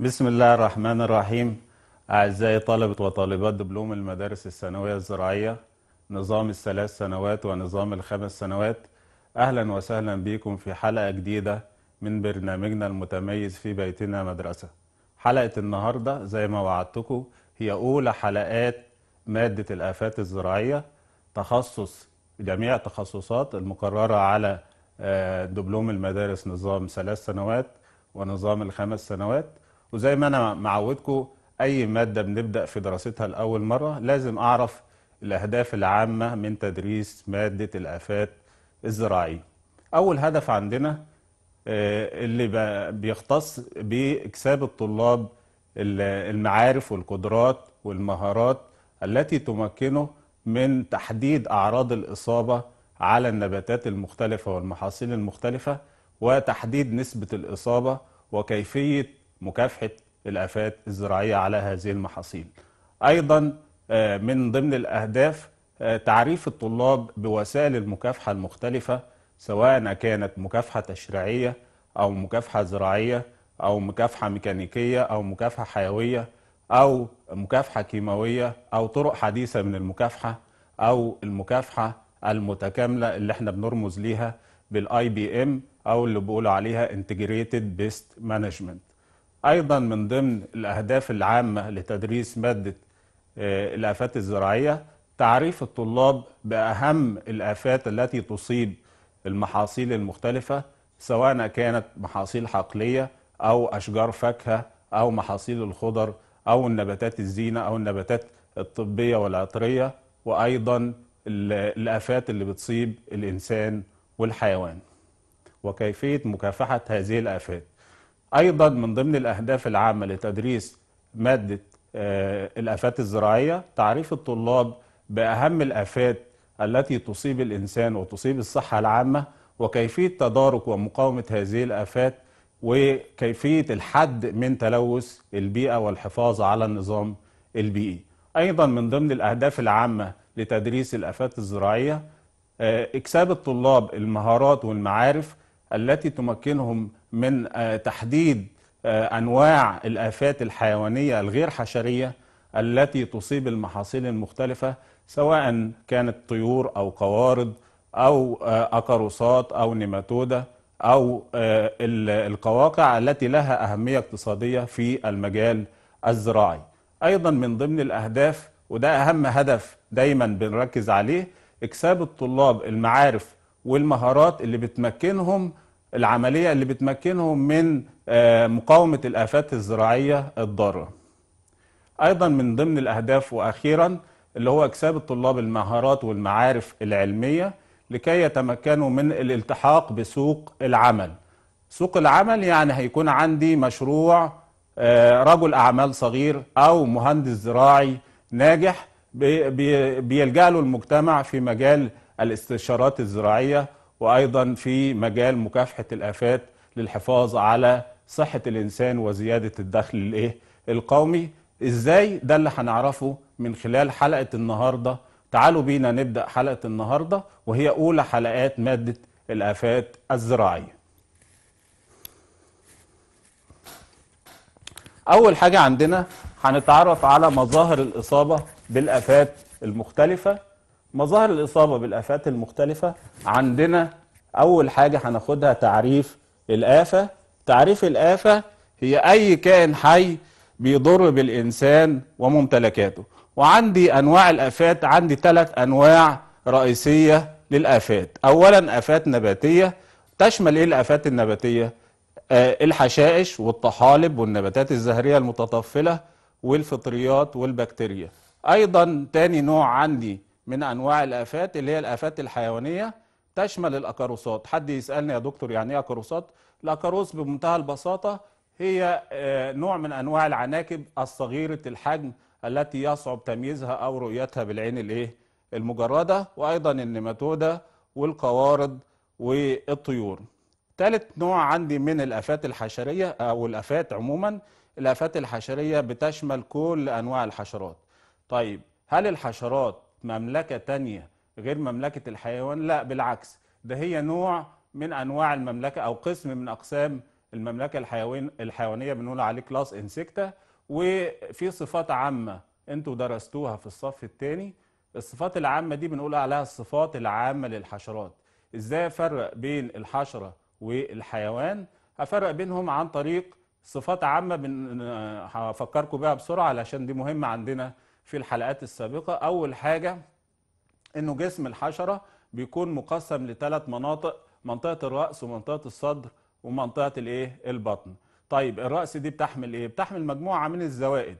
بسم الله الرحمن الرحيم أعزائي طلبة وطالبات دبلوم المدارس الثانوية الزراعية نظام الثلاث سنوات ونظام الخمس سنوات أهلا وسهلا بكم في حلقة جديدة من برنامجنا المتميز في بيتنا مدرسة حلقة النهاردة زي ما وعدتكم هي أولى حلقات مادة الآفات الزراعية تخصص جميع تخصصات المقررة على آه، دبلوم المدارس نظام ثلاث سنوات ونظام الخمس سنوات وزي ما انا معودكم اي ماده بنبدا في دراستها لاول مره لازم اعرف الاهداف العامه من تدريس ماده الافات الزراعيه اول هدف عندنا آه، اللي بيختص باكساب الطلاب المعارف والقدرات والمهارات التي تمكنه من تحديد اعراض الاصابه على النباتات المختلفه والمحاصيل المختلفه وتحديد نسبه الاصابه وكيفيه مكافحة الآفات الزراعية على هذه المحاصيل أيضا آه، من ضمن الأهداف آه، تعريف الطلاب بوسائل المكافحة المختلفة سواء كانت مكافحة تشريعية أو مكافحة زراعية أو مكافحة ميكانيكية أو مكافحة حيوية أو مكافحة كيماوية أو طرق حديثة من المكافحة أو المكافحة المتكاملة اللي احنا بنرمز ليها بالاي بي ام أو اللي بيقولوا عليها انتجريتد بيست مانجمنت أيضا من ضمن الأهداف العامة لتدريس مادة آه، الآفات الزراعية تعريف الطلاب بأهم الآفات التي تصيب المحاصيل المختلفة سواء كانت محاصيل حقلية أو أشجار فاكهة أو محاصيل الخضر أو النباتات الزينة أو النباتات الطبية والعطرية وأيضا الآفات اللي بتصيب الإنسان والحيوان وكيفية مكافحة هذه الآفات أيضا من ضمن الأهداف العامة لتدريس مادة آه، الآفات الزراعية تعريف الطلاب بأهم الآفات التي تصيب الإنسان وتصيب الصحة العامة وكيفية تدارك ومقاومة هذه الآفات وكيفية الحد من تلوث البيئة والحفاظ على النظام البيئي أيضا من ضمن الأهداف العامة لتدريس الآفات الزراعية آه، إكساب الطلاب المهارات والمعارف التي تمكنهم من آه، تحديد آه، انواع الافات الحيوانيه الغير حشريه التي تصيب المحاصيل المختلفه سواء كانت طيور او قوارض او آه، أقروصات او نيماتوده او القواقع التي لها اهميه اقتصاديه في المجال الزراعي. ايضا من ضمن الاهداف وده اهم هدف دايما بنركز عليه اكساب الطلاب المعارف والمهارات اللي بتمكنهم العملية اللي بتمكنهم من آه، مقاومة الآفات الزراعية الضارة أيضا من ضمن الأهداف وأخيرا اللي هو إكساب الطلاب المهارات والمعارف العلمية لكي يتمكنوا من الالتحاق بسوق العمل سوق العمل يعني هيكون عندي مشروع آه، رجل أعمال صغير أو مهندس زراعي ناجح بيلجأ له المجتمع في مجال الاستشارات الزراعية وأيضا في مجال مكافحة الآفات للحفاظ على صحة الإنسان وزيادة الدخل الإيه؟ القومي إزاي ده اللي هنعرفه من خلال حلقة النهاردة تعالوا بينا نبدأ حلقة النهاردة وهي أولى حلقات مادة الآفات الزراعية أول حاجة عندنا هنتعرف على مظاهر الإصابة بالآفات المختلفة مظاهر الإصابة بالآفات المختلفة عندنا أول حاجة هناخدها تعريف الآفة تعريف الآفة هي أي كائن حي بيضر بالإنسان وممتلكاته وعندي أنواع الآفات عندي ثلاث أنواع رئيسية للآفات أولا آفات نباتية تشمل إيه الآفات النباتية آه الحشائش والطحالب والنباتات الزهرية المتطفلة والفطريات والبكتيريا أيضا تاني نوع عندي من انواع الافات اللي هي الافات الحيوانيه تشمل الاكاروسات حد يسالني يا دكتور يعني ايه اكاروسات الاكاروس بمنتهى البساطه هي آه، نوع من انواع العناكب الصغيره الحجم التي يصعب تمييزها او رؤيتها بالعين الايه المجرده وايضا النيماتودا والقوارض والطيور ثالث نوع عندي من الافات الحشريه او الافات عموما الافات الحشريه بتشمل كل انواع الحشرات طيب هل الحشرات مملكة تانية غير مملكة الحيوان لا بالعكس ده هي نوع من أنواع المملكة أو قسم من أقسام المملكة الحيوان الحيوانية بنقول عليه كلاس انسكتا وفي صفات عامة انتوا درستوها في الصف الثاني الصفات العامة دي بنقول عليها الصفات العامة للحشرات ازاي افرق بين الحشرة والحيوان افرق بينهم عن طريق صفات عامة هفكركم بها بسرعة علشان دي مهمة عندنا في الحلقات السابقة أول حاجة أنه جسم الحشرة بيكون مقسم لثلاث مناطق منطقة الرأس ومنطقة الصدر ومنطقة الإيه؟ البطن طيب الرأس دي بتحمل إيه؟ بتحمل مجموعة من الزوائد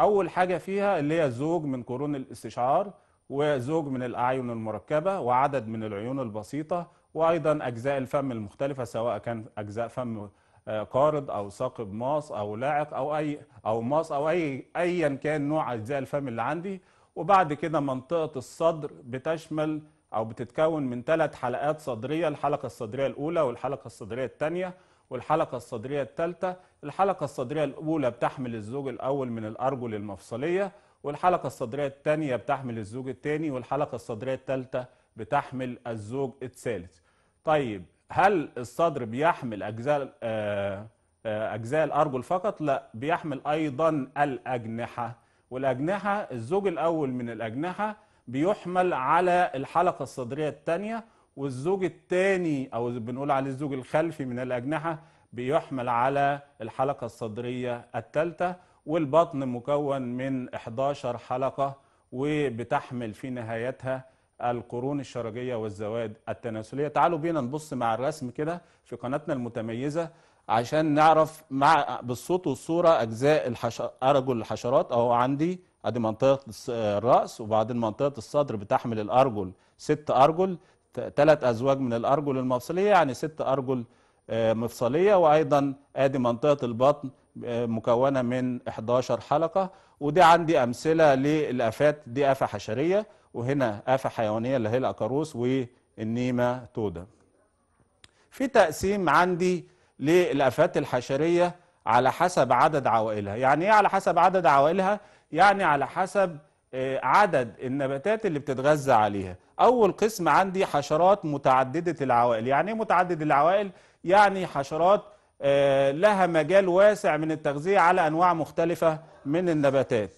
أول حاجة فيها اللي هي زوج من قرون الاستشعار وزوج من الأعين المركبة وعدد من العيون البسيطة وأيضا أجزاء الفم المختلفة سواء كان أجزاء فم قارض او ثاقب ماص او لاعق او اي او ماص او اي ايا كان نوع اجزاء الفم اللي عندي وبعد كده منطقه الصدر بتشمل او بتتكون من ثلاث حلقات صدريه الحلقه الصدريه الاولى والحلقه الصدريه الثانيه والحلقه الصدريه الثالثه الحلقه الصدريه الاولى بتحمل الزوج الاول من الارجل المفصليه والحلقه الصدريه الثانيه بتحمل الزوج الثاني والحلقه الصدريه الثالثه بتحمل الزوج الثالث طيب هل الصدر بيحمل اجزاء آه، آه، اجزاء الارجل فقط لا بيحمل ايضا الاجنحه والاجنحه الزوج الاول من الاجنحه بيحمل على الحلقه الصدريه الثانيه والزوج الثاني او بنقول عليه الزوج الخلفي من الاجنحه بيحمل على الحلقه الصدريه الثالثه والبطن مكون من 11 حلقه وبتحمل في نهايتها القرون الشرجية والزواد التناسلية تعالوا بينا نبص مع الرسم كده في قناتنا المتميزة عشان نعرف مع بالصوت والصورة أجزاء الحشر أرجل الحشرات أهو عندي أدي منطقة الرأس وبعدين منطقة الصدر بتحمل الأرجل ست أرجل ثلاث أزواج من الأرجل المفصلية يعني ست أرجل آه، مفصلية وأيضا أدي منطقة البطن آه، مكونة من 11 حلقة ودي عندي أمثلة للآفات دي آفة حشرية وهنا آفة حيوانية اللي هي الأكاروس والنيمة تودا في تقسيم عندي للآفات الحشرية على حسب عدد عوائلها يعني إيه على حسب عدد عوائلها؟ يعني على حسب آه، عدد النباتات اللي بتتغذى عليها أول قسم عندي حشرات متعددة العوائل يعني إيه متعدد العوائل؟ يعني حشرات آه، لها مجال واسع من التغذية على أنواع مختلفة من النباتات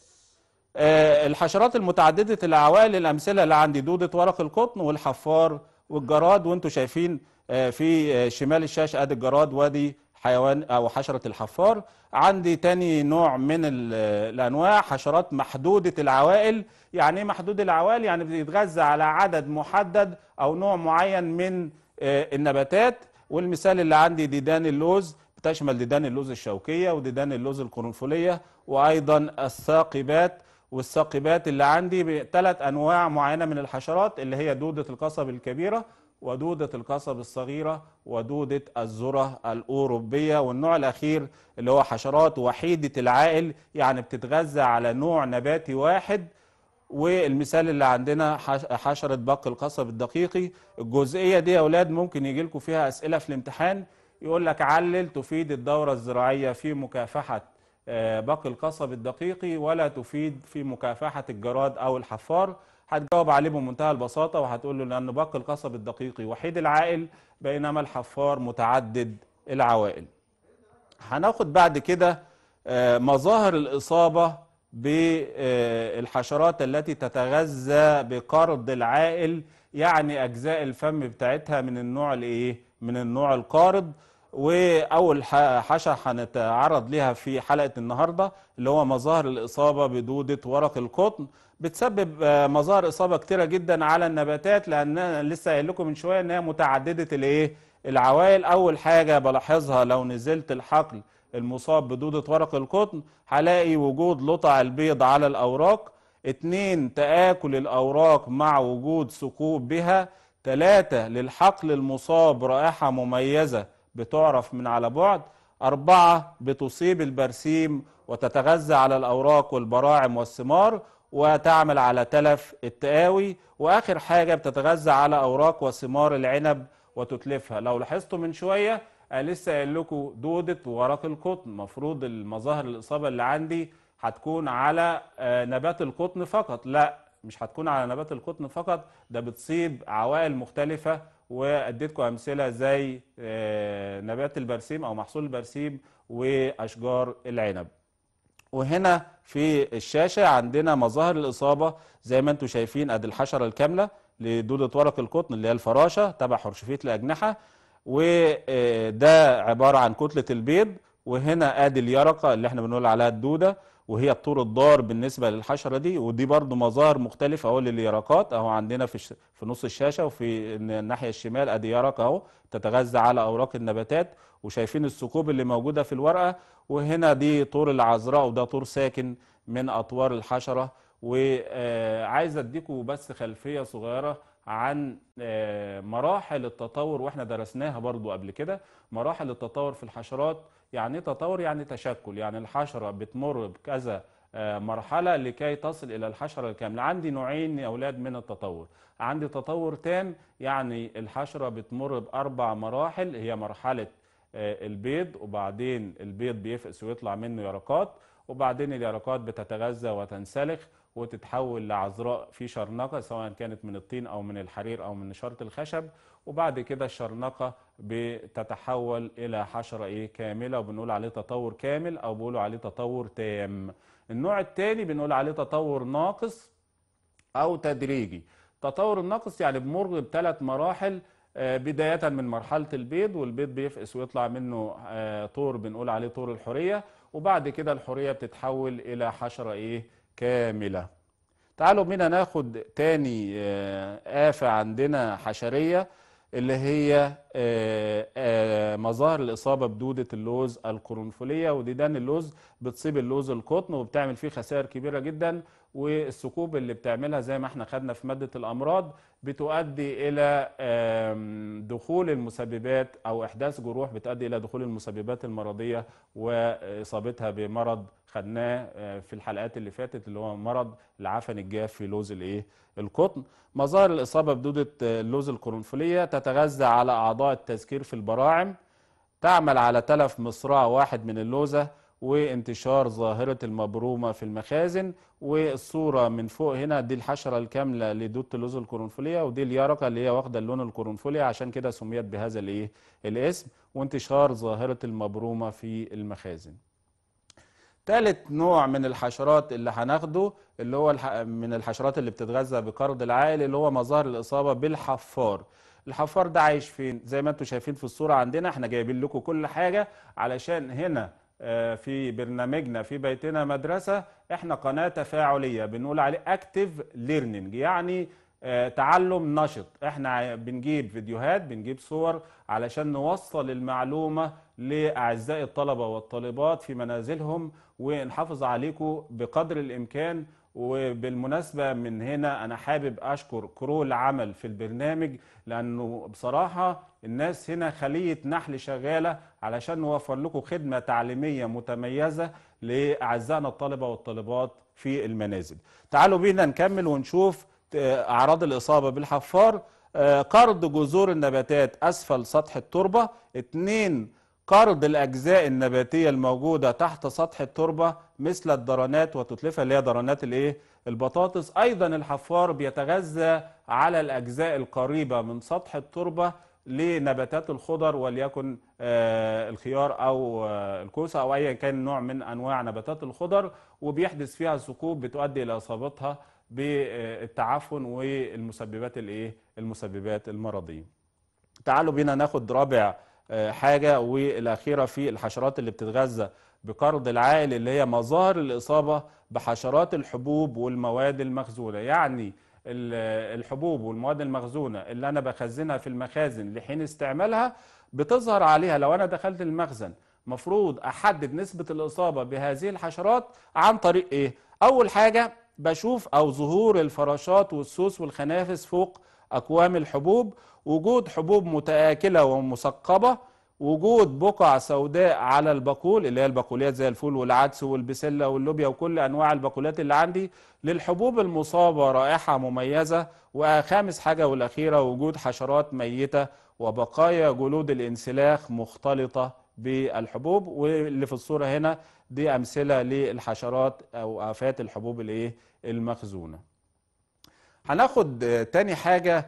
آه، الحشرات المتعدده العوائل الامثله اللي عندي دوده ورق القطن والحفار والجراد وانتم شايفين آه، في آه، شمال الشاشه ادي الجراد وادي حيوان او حشره الحفار عندي تاني نوع من الانواع حشرات محدوده العوائل يعني ايه محدود العوائل يعني بتتغذى على عدد محدد او نوع معين من النباتات والمثال اللي عندي ديدان اللوز بتشمل ديدان اللوز الشوكيه وديدان اللوز القرنفليه وايضا الثاقبات والثاقبات اللي عندي بثلاث انواع معينه من الحشرات اللي هي دوده القصب الكبيره ودودة القصب الصغيرة ودودة الذرة الأوروبية والنوع الأخير اللي هو حشرات وحيدة العائل يعني بتتغذى على نوع نباتي واحد والمثال اللي عندنا حشرة بق القصب الدقيقي الجزئية دي يا أولاد ممكن يجي لكم فيها أسئلة في الامتحان يقول لك علل تفيد الدورة الزراعية في مكافحة آه، باقي القصب الدقيقي ولا تفيد في مكافحة الجراد أو الحفار هتجاوب عليه بمنتهى البساطة وهتقول له لأن باقي القصب الدقيقي وحيد العائل بينما الحفار متعدد العوائل هناخد بعد كده آه، مظاهر الإصابة بالحشرات التي تتغذى بقرض العائل يعني أجزاء الفم بتاعتها من النوع الإيه؟ من النوع القارض واول حشا هنتعرض ليها في حلقه النهارده اللي هو مظاهر الاصابه بدوده ورق القطن بتسبب آه، مظاهر اصابه كتيره جدا على النباتات لان انا لسه قايل لكم من شويه ان هي متعدده الايه العوائل اول حاجه بلاحظها لو نزلت الحقل المصاب بدوده ورق القطن هلاقي وجود لطع البيض على الاوراق اتنين تآكل الأوراق مع وجود ثقوب بها تلاتة للحقل المصاب رائحة مميزة بتعرف من على بعد أربعة بتصيب البرسيم وتتغذى على الأوراق والبراعم والثمار وتعمل على تلف التقاوي وآخر حاجة بتتغذى على أوراق وثمار العنب وتتلفها لو لاحظتوا من شوية أنا آه، لسه قايل لكم دودة ورق القطن مفروض المظاهر الإصابة اللي عندي هتكون على آه، نبات القطن فقط لا مش هتكون على نبات القطن فقط ده بتصيب عوائل مختلفة واديتكم امثله زي آه، نبات البرسيم او محصول البرسيم واشجار العنب وهنا في الشاشه عندنا مظاهر الاصابه زي ما انتم شايفين ادي الحشره الكامله لدوده ورق القطن اللي هي الفراشه تبع حرشفيه الاجنحه وده آه، عباره عن كتله البيض وهنا ادي اليرقه اللي احنا بنقول عليها الدوده وهي الطور الضار بالنسبة للحشرة دي ودي برضو مظاهر مختلفة اهو لليرقات اهو عندنا في في نص الشاشة وفي الناحية الشمال ادي يرقة اهو تتغذى على اوراق النباتات وشايفين الثقوب اللي موجودة في الورقة وهنا دي طور العذراء وده طور ساكن من اطوار الحشرة وعايز آه، اديكم بس خلفية صغيرة عن آه، مراحل التطور واحنا درسناها برضو قبل كده مراحل التطور في الحشرات يعني تطور يعني تشكل يعني الحشرة بتمر بكذا آه، مرحلة لكي تصل إلى الحشرة الكاملة عندي نوعين يا أولاد من التطور عندي تطور تام يعني الحشرة بتمر بأربع مراحل هي مرحلة آه، البيض وبعدين البيض بيفقس ويطلع منه يرقات وبعدين اليرقات بتتغذى وتنسلخ وتتحول لعذراء في شرنقة سواء كانت من الطين أو من الحرير أو من نشارة الخشب وبعد كده الشرنقة بتتحول إلى حشرة إيه كاملة وبنقول عليه تطور كامل أو بيقولوا عليه تطور تام النوع الثاني بنقول عليه تطور ناقص أو تدريجي التطور الناقص يعني بمر بثلاث مراحل آه، بداية من مرحلة البيض والبيض بيفقس ويطلع منه آه، طور بنقول عليه طور الحرية وبعد كده الحرية بتتحول إلى حشرة إيه كاملة تعالوا بينا ناخد تاني آه، آفة عندنا حشرية اللي هي مظاهر آه، الإصابة بدودة اللوز القرنفلية وديدان اللوز بتصيب اللوز القطن وبتعمل فيه خسائر كبيرة جدا والثقوب اللي بتعملها زي ما احنا خدنا في مادة الأمراض بتؤدي إلى دخول المسببات أو إحداث جروح بتؤدي إلى دخول المسببات المرضية وإصابتها بمرض خدناه آه، في الحلقات اللي فاتت اللي هو مرض العفن الجاف في لوز الايه القطن مظاهر الاصابه بدوده آه، اللوز القرنفليه تتغذى على اعضاء التذكير في البراعم تعمل على تلف مصراع واحد من اللوزه وانتشار ظاهره المبرومه في المخازن والصوره من فوق هنا دي الحشره الكامله لدوده اللوز القرنفليه ودي اليرقه اللي هي واخده اللون القرنفلي عشان كده سميت بهذا الايه الاسم وانتشار ظاهره المبرومه في المخازن تالت نوع من الحشرات اللي هناخده اللي هو من الحشرات اللي بتتغذى بقرض العائل اللي هو مظهر الإصابة بالحفار الحفار ده عايش فين زي ما انتم شايفين في الصورة عندنا احنا جايبين لكم كل حاجة علشان هنا آه، في برنامجنا في بيتنا مدرسة احنا قناة تفاعلية بنقول عليه اكتف ليرنينج يعني آه، تعلم نشط احنا بنجيب فيديوهات بنجيب صور علشان نوصل المعلومة لأعزائي الطلبة والطالبات في منازلهم ونحافظ عليكم بقدر الإمكان وبالمناسبة من هنا أنا حابب أشكر كرو العمل في البرنامج لأنه بصراحة الناس هنا خلية نحل شغالة علشان نوفر لكم خدمة تعليمية متميزة لأعزائنا الطلبة والطالبات في المنازل تعالوا بينا نكمل ونشوف آه، أعراض الإصابة بالحفار آه، قرض جذور النباتات أسفل سطح التربة 2 قرض الأجزاء النباتية الموجودة تحت سطح التربة مثل الدرانات وتتلفها اللي هي درانات الايه البطاطس أيضا الحفار بيتغذى على الأجزاء القريبة من سطح التربة لنباتات الخضر وليكن آه، الخيار أو آه، الكوسة أو أيا كان نوع من أنواع نباتات الخضر وبيحدث فيها ثقوب بتؤدي إلى إصابتها بالتعفن والمسببات الايه المسببات المرضية تعالوا بينا ناخد رابع آه، حاجة والأخيرة في الحشرات اللي بتتغذى بقرض العائل اللي هي مظاهر الإصابة بحشرات الحبوب والمواد المخزونة يعني الحبوب والمواد المخزونة اللي أنا بخزنها في المخازن لحين استعمالها بتظهر عليها لو أنا دخلت المخزن مفروض أحدد نسبة الإصابة بهذه الحشرات عن طريق إيه؟ أول حاجة بشوف أو ظهور الفراشات والسوس والخنافس فوق أكوام الحبوب وجود حبوب متآكلة ومثقبة وجود بقع سوداء على البقول اللي هي البقوليات زي الفول والعدس والبسلة واللوبيا وكل أنواع البقوليات اللي عندي للحبوب المصابة رائحة مميزة وخامس حاجة والأخيرة وجود حشرات ميتة وبقايا جلود الانسلاخ مختلطة بالحبوب واللي في الصورة هنا دي أمثلة للحشرات أو آفات الحبوب الإيه المخزونة هناخد تاني حاجة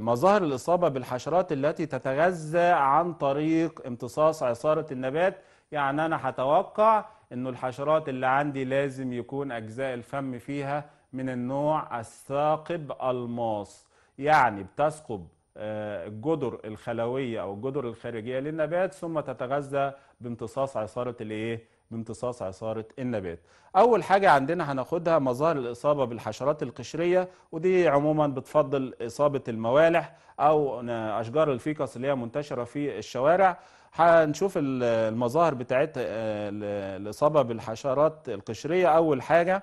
مظاهر الإصابة بالحشرات التي تتغذى عن طريق امتصاص عصارة النبات يعني أنا هتوقع أن الحشرات اللي عندي لازم يكون أجزاء الفم فيها من النوع الثاقب الماص يعني بتثقب الجدر آه، الخلوية أو الجدر الخارجية للنبات ثم تتغذى بامتصاص عصارة الإيه؟ بامتصاص عصارة النبات أول حاجة عندنا هناخدها مظاهر الإصابة بالحشرات القشرية ودي عموما بتفضل إصابة الموالح أو أشجار الفيكس اللي هي منتشرة في الشوارع هنشوف المظاهر بتاعت الإصابة بالحشرات القشرية أول حاجة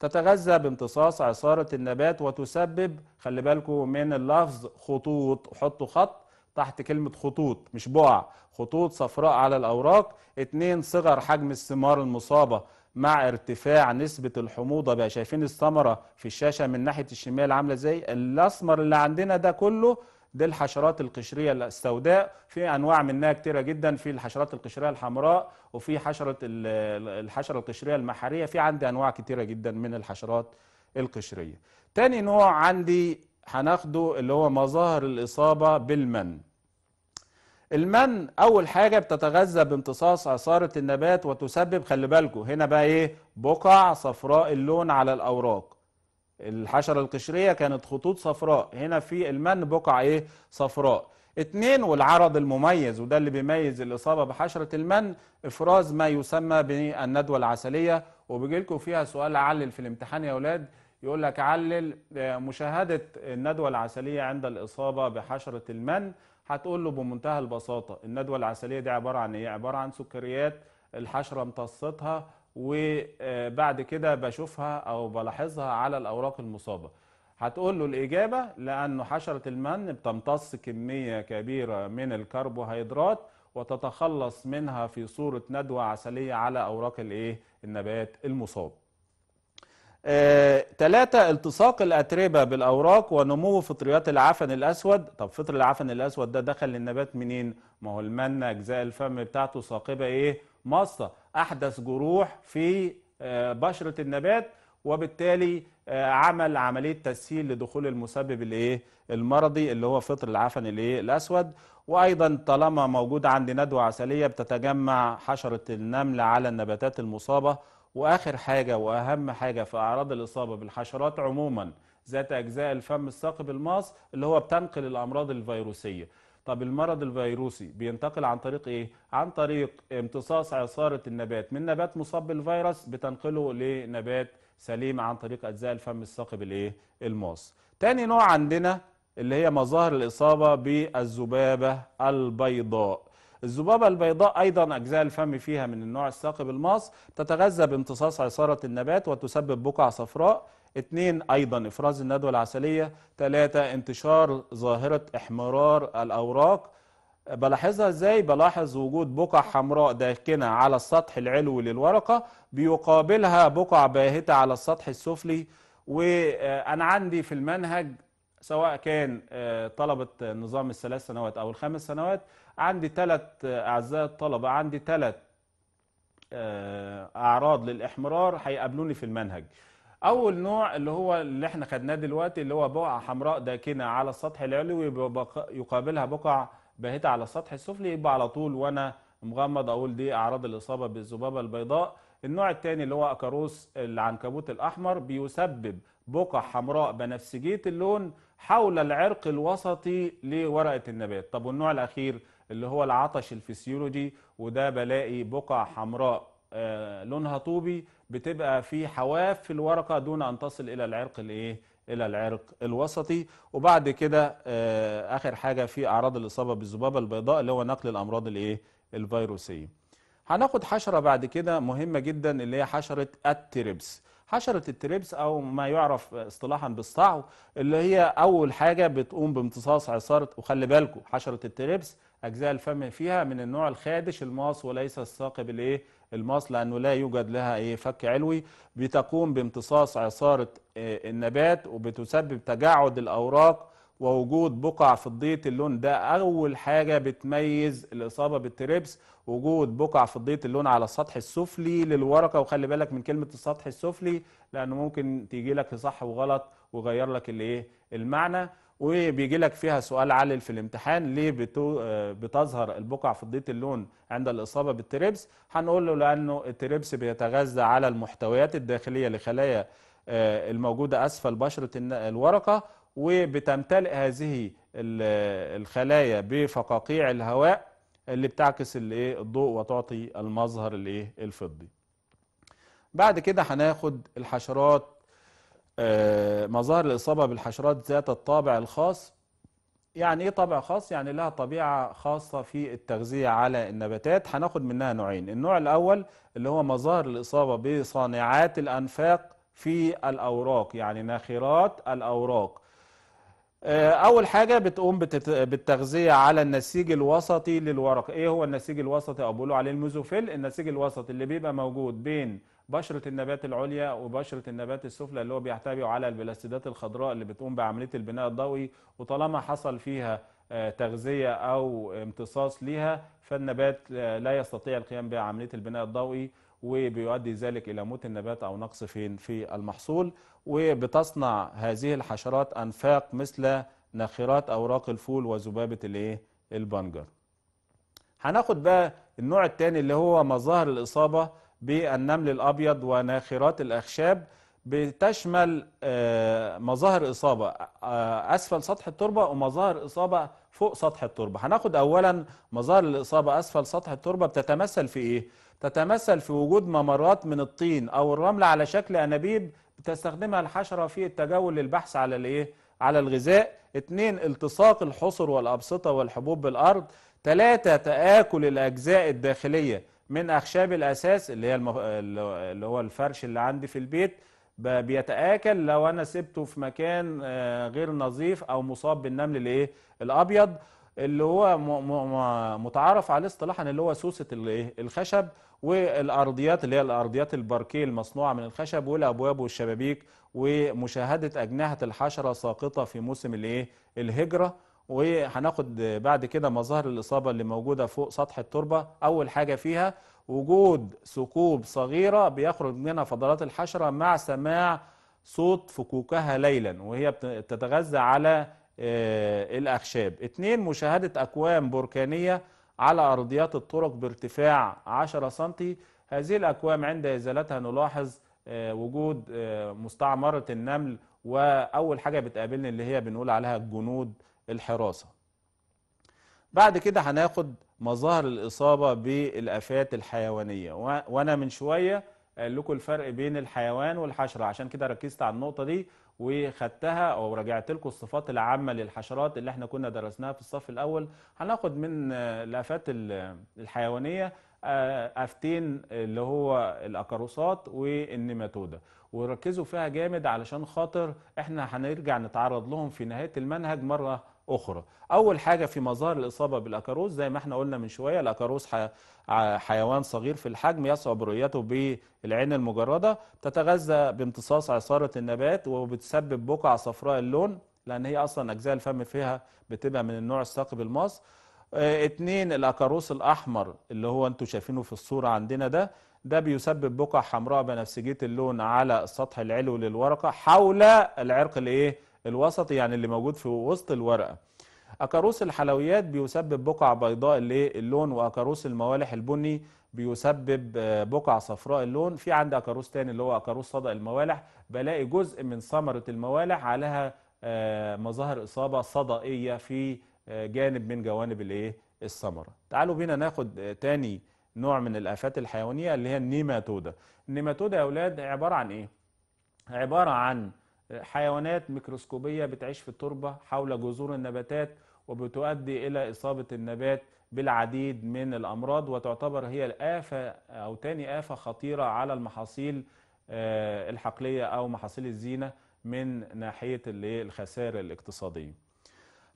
تتغذى بامتصاص عصارة النبات وتسبب خلي بالكم من اللفظ خطوط حطوا خط تحت كلمة خطوط مش بقع خطوط صفراء على الأوراق اتنين صغر حجم الثمار المصابة مع ارتفاع نسبة الحموضة بقى شايفين الثمرة في الشاشة من ناحية الشمال عاملة ازاي الأسمر اللي عندنا ده كله دي الحشرات القشريه السوداء في انواع منها كتيره جدا في الحشرات القشريه الحمراء وفي حشره الحشره القشريه المحارية في عندي انواع كتيره جدا من الحشرات القشريه تاني نوع عندي هناخده اللي هو مظاهر الإصابة بالمن المن أول حاجة بتتغذى بامتصاص عصارة النبات وتسبب خلي بالكم هنا بقى إيه بقع صفراء اللون على الأوراق الحشرة القشرية كانت خطوط صفراء هنا في المن بقع إيه صفراء اتنين والعرض المميز وده اللي بيميز الإصابة بحشرة المن إفراز ما يسمى بالندوة العسلية وبيجي لكم فيها سؤال علل في الامتحان يا أولاد يقول لك علل آه، مشاهدة الندوة العسلية عند الإصابة بحشرة المن هتقول له بمنتهى البساطة الندوة العسلية دي عبارة عن إيه؟ عبارة عن سكريات الحشرة امتصتها وبعد آه، كده بشوفها أو بلاحظها على الأوراق المصابة هتقول له الإجابة لأنه حشرة المن بتمتص كمية كبيرة من الكربوهيدرات وتتخلص منها في صورة ندوة عسلية على أوراق الإيه؟ النبات المصاب ثلاثة آه، التصاق الأتربة بالأوراق ونمو فطريات العفن الأسود طب فطر العفن الأسود ده دخل للنبات منين؟ ما هو المنة أجزاء الفم بتاعته ثاقبة إيه؟ مصة أحدث جروح في آه، بشرة النبات وبالتالي آه، عمل عملية تسهيل لدخول المسبب الايه المرضي اللي هو فطر العفن الايه الأسود وأيضا طالما موجود عند ندوة عسلية بتتجمع حشرة النمل على النباتات المصابة واخر حاجه واهم حاجه في اعراض الاصابه بالحشرات عموما ذات اجزاء الفم الثاقب الماص اللي هو بتنقل الامراض الفيروسيه طب المرض الفيروسي بينتقل عن طريق ايه عن طريق امتصاص عصاره النبات من نبات مصاب بالفيروس بتنقله لنبات سليم عن طريق اجزاء الفم الثاقب الايه الماص تاني نوع عندنا اللي هي مظاهر الاصابه بالذبابه البيضاء الذبابة البيضاء أيضا أجزاء الفم فيها من النوع الثاقب الماص تتغذى بامتصاص عصارة النبات وتسبب بقع صفراء اثنين أيضا إفراز الندوة العسلية ثلاثة انتشار ظاهرة احمرار الأوراق بلاحظها ازاي بلاحظ وجود بقع حمراء داكنة على السطح العلوي للورقة بيقابلها بقع باهتة على السطح السفلي وأنا عندي في المنهج سواء كان آه، طلبة نظام الثلاث سنوات أو الخمس سنوات عندي ثلاث آه، أعزائي الطلبة عندي ثلاث آه، أعراض للإحمرار هيقابلوني في المنهج اول نوع اللي هو اللي احنا خدناه دلوقتي اللي هو بقع حمراء داكنه على السطح العلوي يقابلها بقع باهته على السطح السفلي يبقى على طول وانا مغمض اقول دي اعراض الاصابه بالذبابه البيضاء النوع الثاني اللي هو اكاروس العنكبوت الاحمر بيسبب بقع حمراء بنفسجيه اللون حول العرق الوسطي لورقه النبات طب والنوع الاخير اللي هو العطش الفسيولوجي وده بلاقي بقع حمراء آه، لونها طوبي بتبقى في حواف في الورقه دون ان تصل الى العرق الايه الى العرق الوسطي وبعد كده آه، اخر حاجه في اعراض الاصابه بالذبابه البيضاء اللي هو نقل الامراض الايه الفيروسيه هناخد حشره بعد كده مهمه جدا اللي هي حشره التربس حشره التربس او ما يعرف اصطلاحا بالصعو اللي هي اول حاجه بتقوم بامتصاص عصاره وخلي بالكم حشره التربس أجزاء الفم فيها من النوع الخادش الماص وليس الثاقب الإيه الماص لأنه لا يوجد لها إيه فك علوي بتقوم بامتصاص عصارة آه، النبات وبتسبب تجعد الأوراق ووجود بقع فضية اللون ده أول حاجة بتميز الإصابة بالتريبس وجود بقع فضية اللون على السطح السفلي للورقة وخلي بالك من كلمة السطح السفلي لأنه ممكن تيجي لك صح وغلط وغير لك الايه المعنى وبيجي لك فيها سؤال علل في الامتحان ليه بتو بتظهر البقع فضيه اللون عند الاصابه بالتريبس هنقول له لانه التريبس بيتغذى على المحتويات الداخليه لخلايا آه، الموجوده اسفل بشره الورقه وبتمتلئ هذه الخلايا بفقاقيع الهواء اللي بتعكس الايه الضوء وتعطي المظهر الايه الفضي بعد كده هناخد الحشرات مظاهر الإصابة بالحشرات ذات الطابع الخاص يعني إيه طابع خاص؟ يعني لها طبيعة خاصة في التغذية على النباتات هناخد منها نوعين النوع الأول اللي هو مظاهر الإصابة بصانعات الأنفاق في الأوراق يعني ناخرات الأوراق آه، أول حاجة بتقوم بالتغذية على النسيج الوسطي للورق إيه هو النسيج الوسطي أو بيقولوا عليه الميزوفيل النسيج الوسطي اللي بيبقى موجود بين بشره النبات العليا وبشره النبات السفلى اللي هو بيحتوي على البلاستيدات الخضراء اللي بتقوم بعمليه البناء الضوئي وطالما حصل فيها آه، تغذيه او امتصاص ليها فالنبات آه، لا يستطيع القيام بعمليه البناء الضوئي وبيؤدي ذلك الى موت النبات او نقص فين في المحصول وبتصنع هذه الحشرات انفاق مثل نخيرات اوراق الفول وذبابه الايه البنجر هناخد بقى النوع الثاني اللي هو مظاهر الاصابه بالنمل الأبيض وناخرات الأخشاب بتشمل آه، مظاهر إصابة آه، أسفل سطح التربة ومظاهر إصابة فوق سطح التربة هناخد أولا مظاهر الإصابة أسفل سطح التربة بتتمثل في إيه؟ تتمثل في وجود ممرات من الطين أو الرمل على شكل أنابيب بتستخدمها الحشرة في التجول للبحث على الإيه؟ على الغذاء اثنين التصاق الحصر والأبسطة والحبوب بالأرض ثلاثة تآكل الأجزاء الداخلية من اخشاب الاساس اللي هي المف... اللي هو الفرش اللي عندي في البيت بيتآكل لو انا سبته في مكان آه، غير نظيف او مصاب بالنمل الايه الابيض اللي هو متعارف عليه اصطلاحا اللي هو سوسه الايه الخشب والارضيات اللي هي الارضيات الباركيه المصنوعه من الخشب والابواب والشبابيك ومشاهده اجنحه الحشره ساقطه في موسم الايه الهجره وهناخد بعد كده مظاهر الإصابة اللي موجودة فوق سطح التربة أول حاجة فيها وجود ثقوب صغيرة بيخرج منها فضلات الحشرة مع سماع صوت فكوكها ليلا وهي بتتغذى على آه، الأخشاب اثنين مشاهدة أكوام بركانية على أرضيات الطرق بارتفاع 10 سم هذه الأكوام عند إزالتها نلاحظ آه، وجود آه، مستعمرة النمل وأول حاجة بتقابلني اللي هي بنقول عليها الجنود الحراسة بعد كده هناخد مظاهر الإصابة بالآفات الحيوانية وأنا من شوية قال لكم الفرق بين الحيوان والحشرة عشان كده ركزت على النقطة دي وخدتها أو رجعت لكم الصفات العامة للحشرات اللي احنا كنا درسناها في الصف الأول هناخد من الآفات الحيوانية افتين اللي هو الاكاروسات والنيماتودا وركزوا فيها جامد علشان خاطر احنا هنرجع نتعرض لهم في نهايه المنهج مره أخرى أول حاجة في مظاهر الإصابة بالأكاروس زي ما احنا قلنا من شوية الأكاروس حيوان صغير في الحجم يصعب رؤيته بالعين المجردة تتغذى بامتصاص عصارة النبات وبتسبب بقع صفراء اللون لأن هي أصلا أجزاء الفم فيها بتبقى من النوع الثاقب الماس آه، اتنين الأكاروس الأحمر اللي هو أنتوا شايفينه في الصورة عندنا ده ده بيسبب بقع حمراء بنفسجيه اللون على السطح العلوي للورقه حول العرق الايه الوسطي يعني اللي موجود في وسط الورقة أكاروس الحلويات بيسبب بقع بيضاء اللون وأكاروس الموالح البني بيسبب آه، بقع صفراء اللون في عندي أكاروس تاني اللي هو أكاروس صدأ الموالح بلاقي جزء من ثمرة الموالح عليها آه، مظاهر إصابة صدائية في آه، جانب من جوانب الايه الثمرة تعالوا بينا ناخد تاني نوع من الآفات الحيوانية اللي هي النيماتودا النيماتودا يا أولاد عبارة عن إيه؟ عبارة عن حيوانات ميكروسكوبية بتعيش في التربة حول جذور النباتات وبتؤدي إلى إصابة النبات بالعديد من الأمراض وتعتبر هي الآفة أو تاني آفة خطيرة على المحاصيل آه، الحقلية أو محاصيل الزينة من ناحية الخسائر الاقتصادية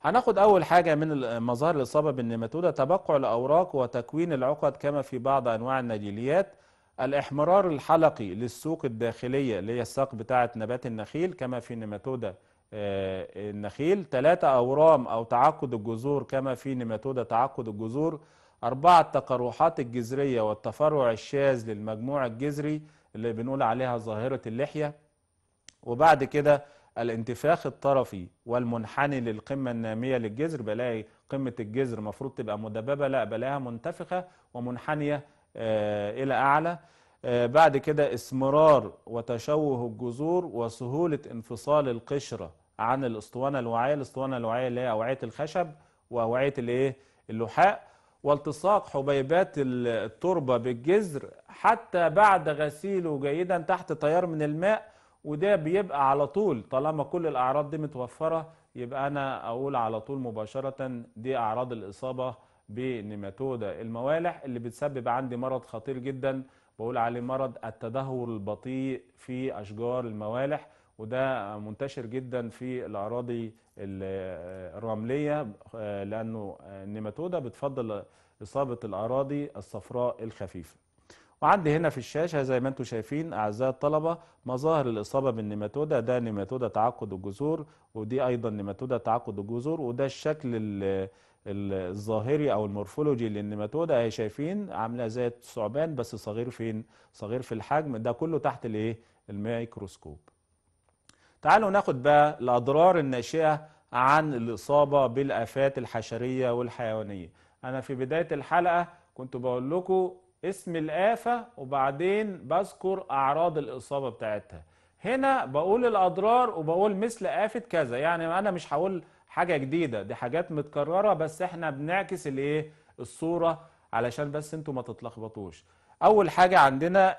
هناخد أول حاجة من مظاهر الإصابة بالنيماتودة تبقع الأوراق وتكوين العقد كما في بعض أنواع النجيليات الإحمرار الحلقي للسوق الداخلية اللي هي الساق بتاعة نبات النخيل كما في نيماتودا آه، النخيل ثلاثة أورام أو تعقد الجذور كما في نيماتودا تعقد الجذور أربعة تقرحات الجذرية والتفرع الشاذ للمجموع الجذري اللي بنقول عليها ظاهرة اللحية وبعد كده الانتفاخ الطرفي والمنحني للقمة النامية للجذر بلاقي قمة الجذر المفروض تبقى مدببة لا بلاقيها منتفخة ومنحنية آه، إلى أعلى آه، بعد كده اسمرار وتشوه الجذور وسهولة انفصال القشرة عن الاسطوانة الوعية الاسطوانة الوعية اللي هي أوعية الخشب وأوعية الايه اللحاء والتصاق حبيبات التربة بالجذر حتى بعد غسيله جيدا تحت تيار من الماء وده بيبقى على طول طالما كل الأعراض دي متوفرة يبقى أنا أقول على طول مباشرة دي أعراض الإصابة بنيماتودا الموالح اللي بتسبب عندي مرض خطير جدا بقول عليه مرض التدهور البطيء في أشجار الموالح وده منتشر جدا في الأراضي الرملية آه، لأنه النيماتودا بتفضل إصابة الأراضي الصفراء الخفيفة وعندي هنا في الشاشة زي ما انتم شايفين أعزائي الطلبة مظاهر الإصابة بالنيماتودا ده نيماتودا تعقد الجذور ودي أيضا نيماتودا تعقد الجذور وده الشكل الظاهري او المورفولوجي للنيماتودا اهي شايفين عامله زي الثعبان بس صغير فين صغير في الحجم ده كله تحت الايه الميكروسكوب تعالوا ناخد بقى الاضرار الناشئه عن الاصابه بالافات الحشريه والحيوانيه انا في بدايه الحلقه كنت بقول لكم اسم الافه وبعدين بذكر اعراض الاصابه بتاعتها هنا بقول الاضرار وبقول مثل افه كذا يعني انا مش هقول حاجه جديده دي حاجات متكرره بس احنا بنعكس الايه الصوره علشان بس انتوا ما تتلخبطوش اول حاجه عندنا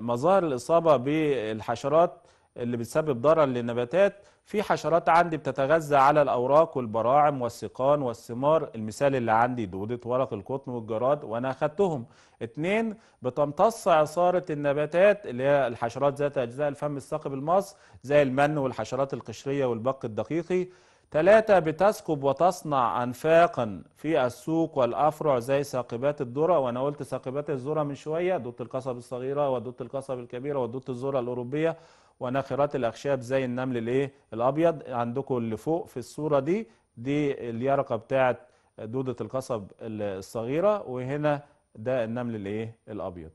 مظاهر الاصابه بالحشرات اللي بتسبب ضرر للنباتات في حشرات عندي بتتغذى على الاوراق والبراعم والسقان والثمار المثال اللي عندي دوده ورق القطن والجراد وانا اخذتهم اثنين بتمتص عصاره النباتات اللي هي الحشرات ذات اجزاء الفم الثاقب المص زي المن والحشرات القشريه والبق الدقيقي ثلاثة بتسكب وتصنع أنفاقا في السوق والأفرع زي ثاقبات الذرة وأنا قلت ثاقبات الذرة من شوية دوت القصب الصغيرة ودوت القصب الكبيرة ودوت الذرة الأوروبية وناخرات الأخشاب زي النمل الإيه الأبيض عندكم اللي فوق في الصورة دي دي اليرقة بتاعة دودة القصب الصغيرة وهنا ده النمل الإيه الأبيض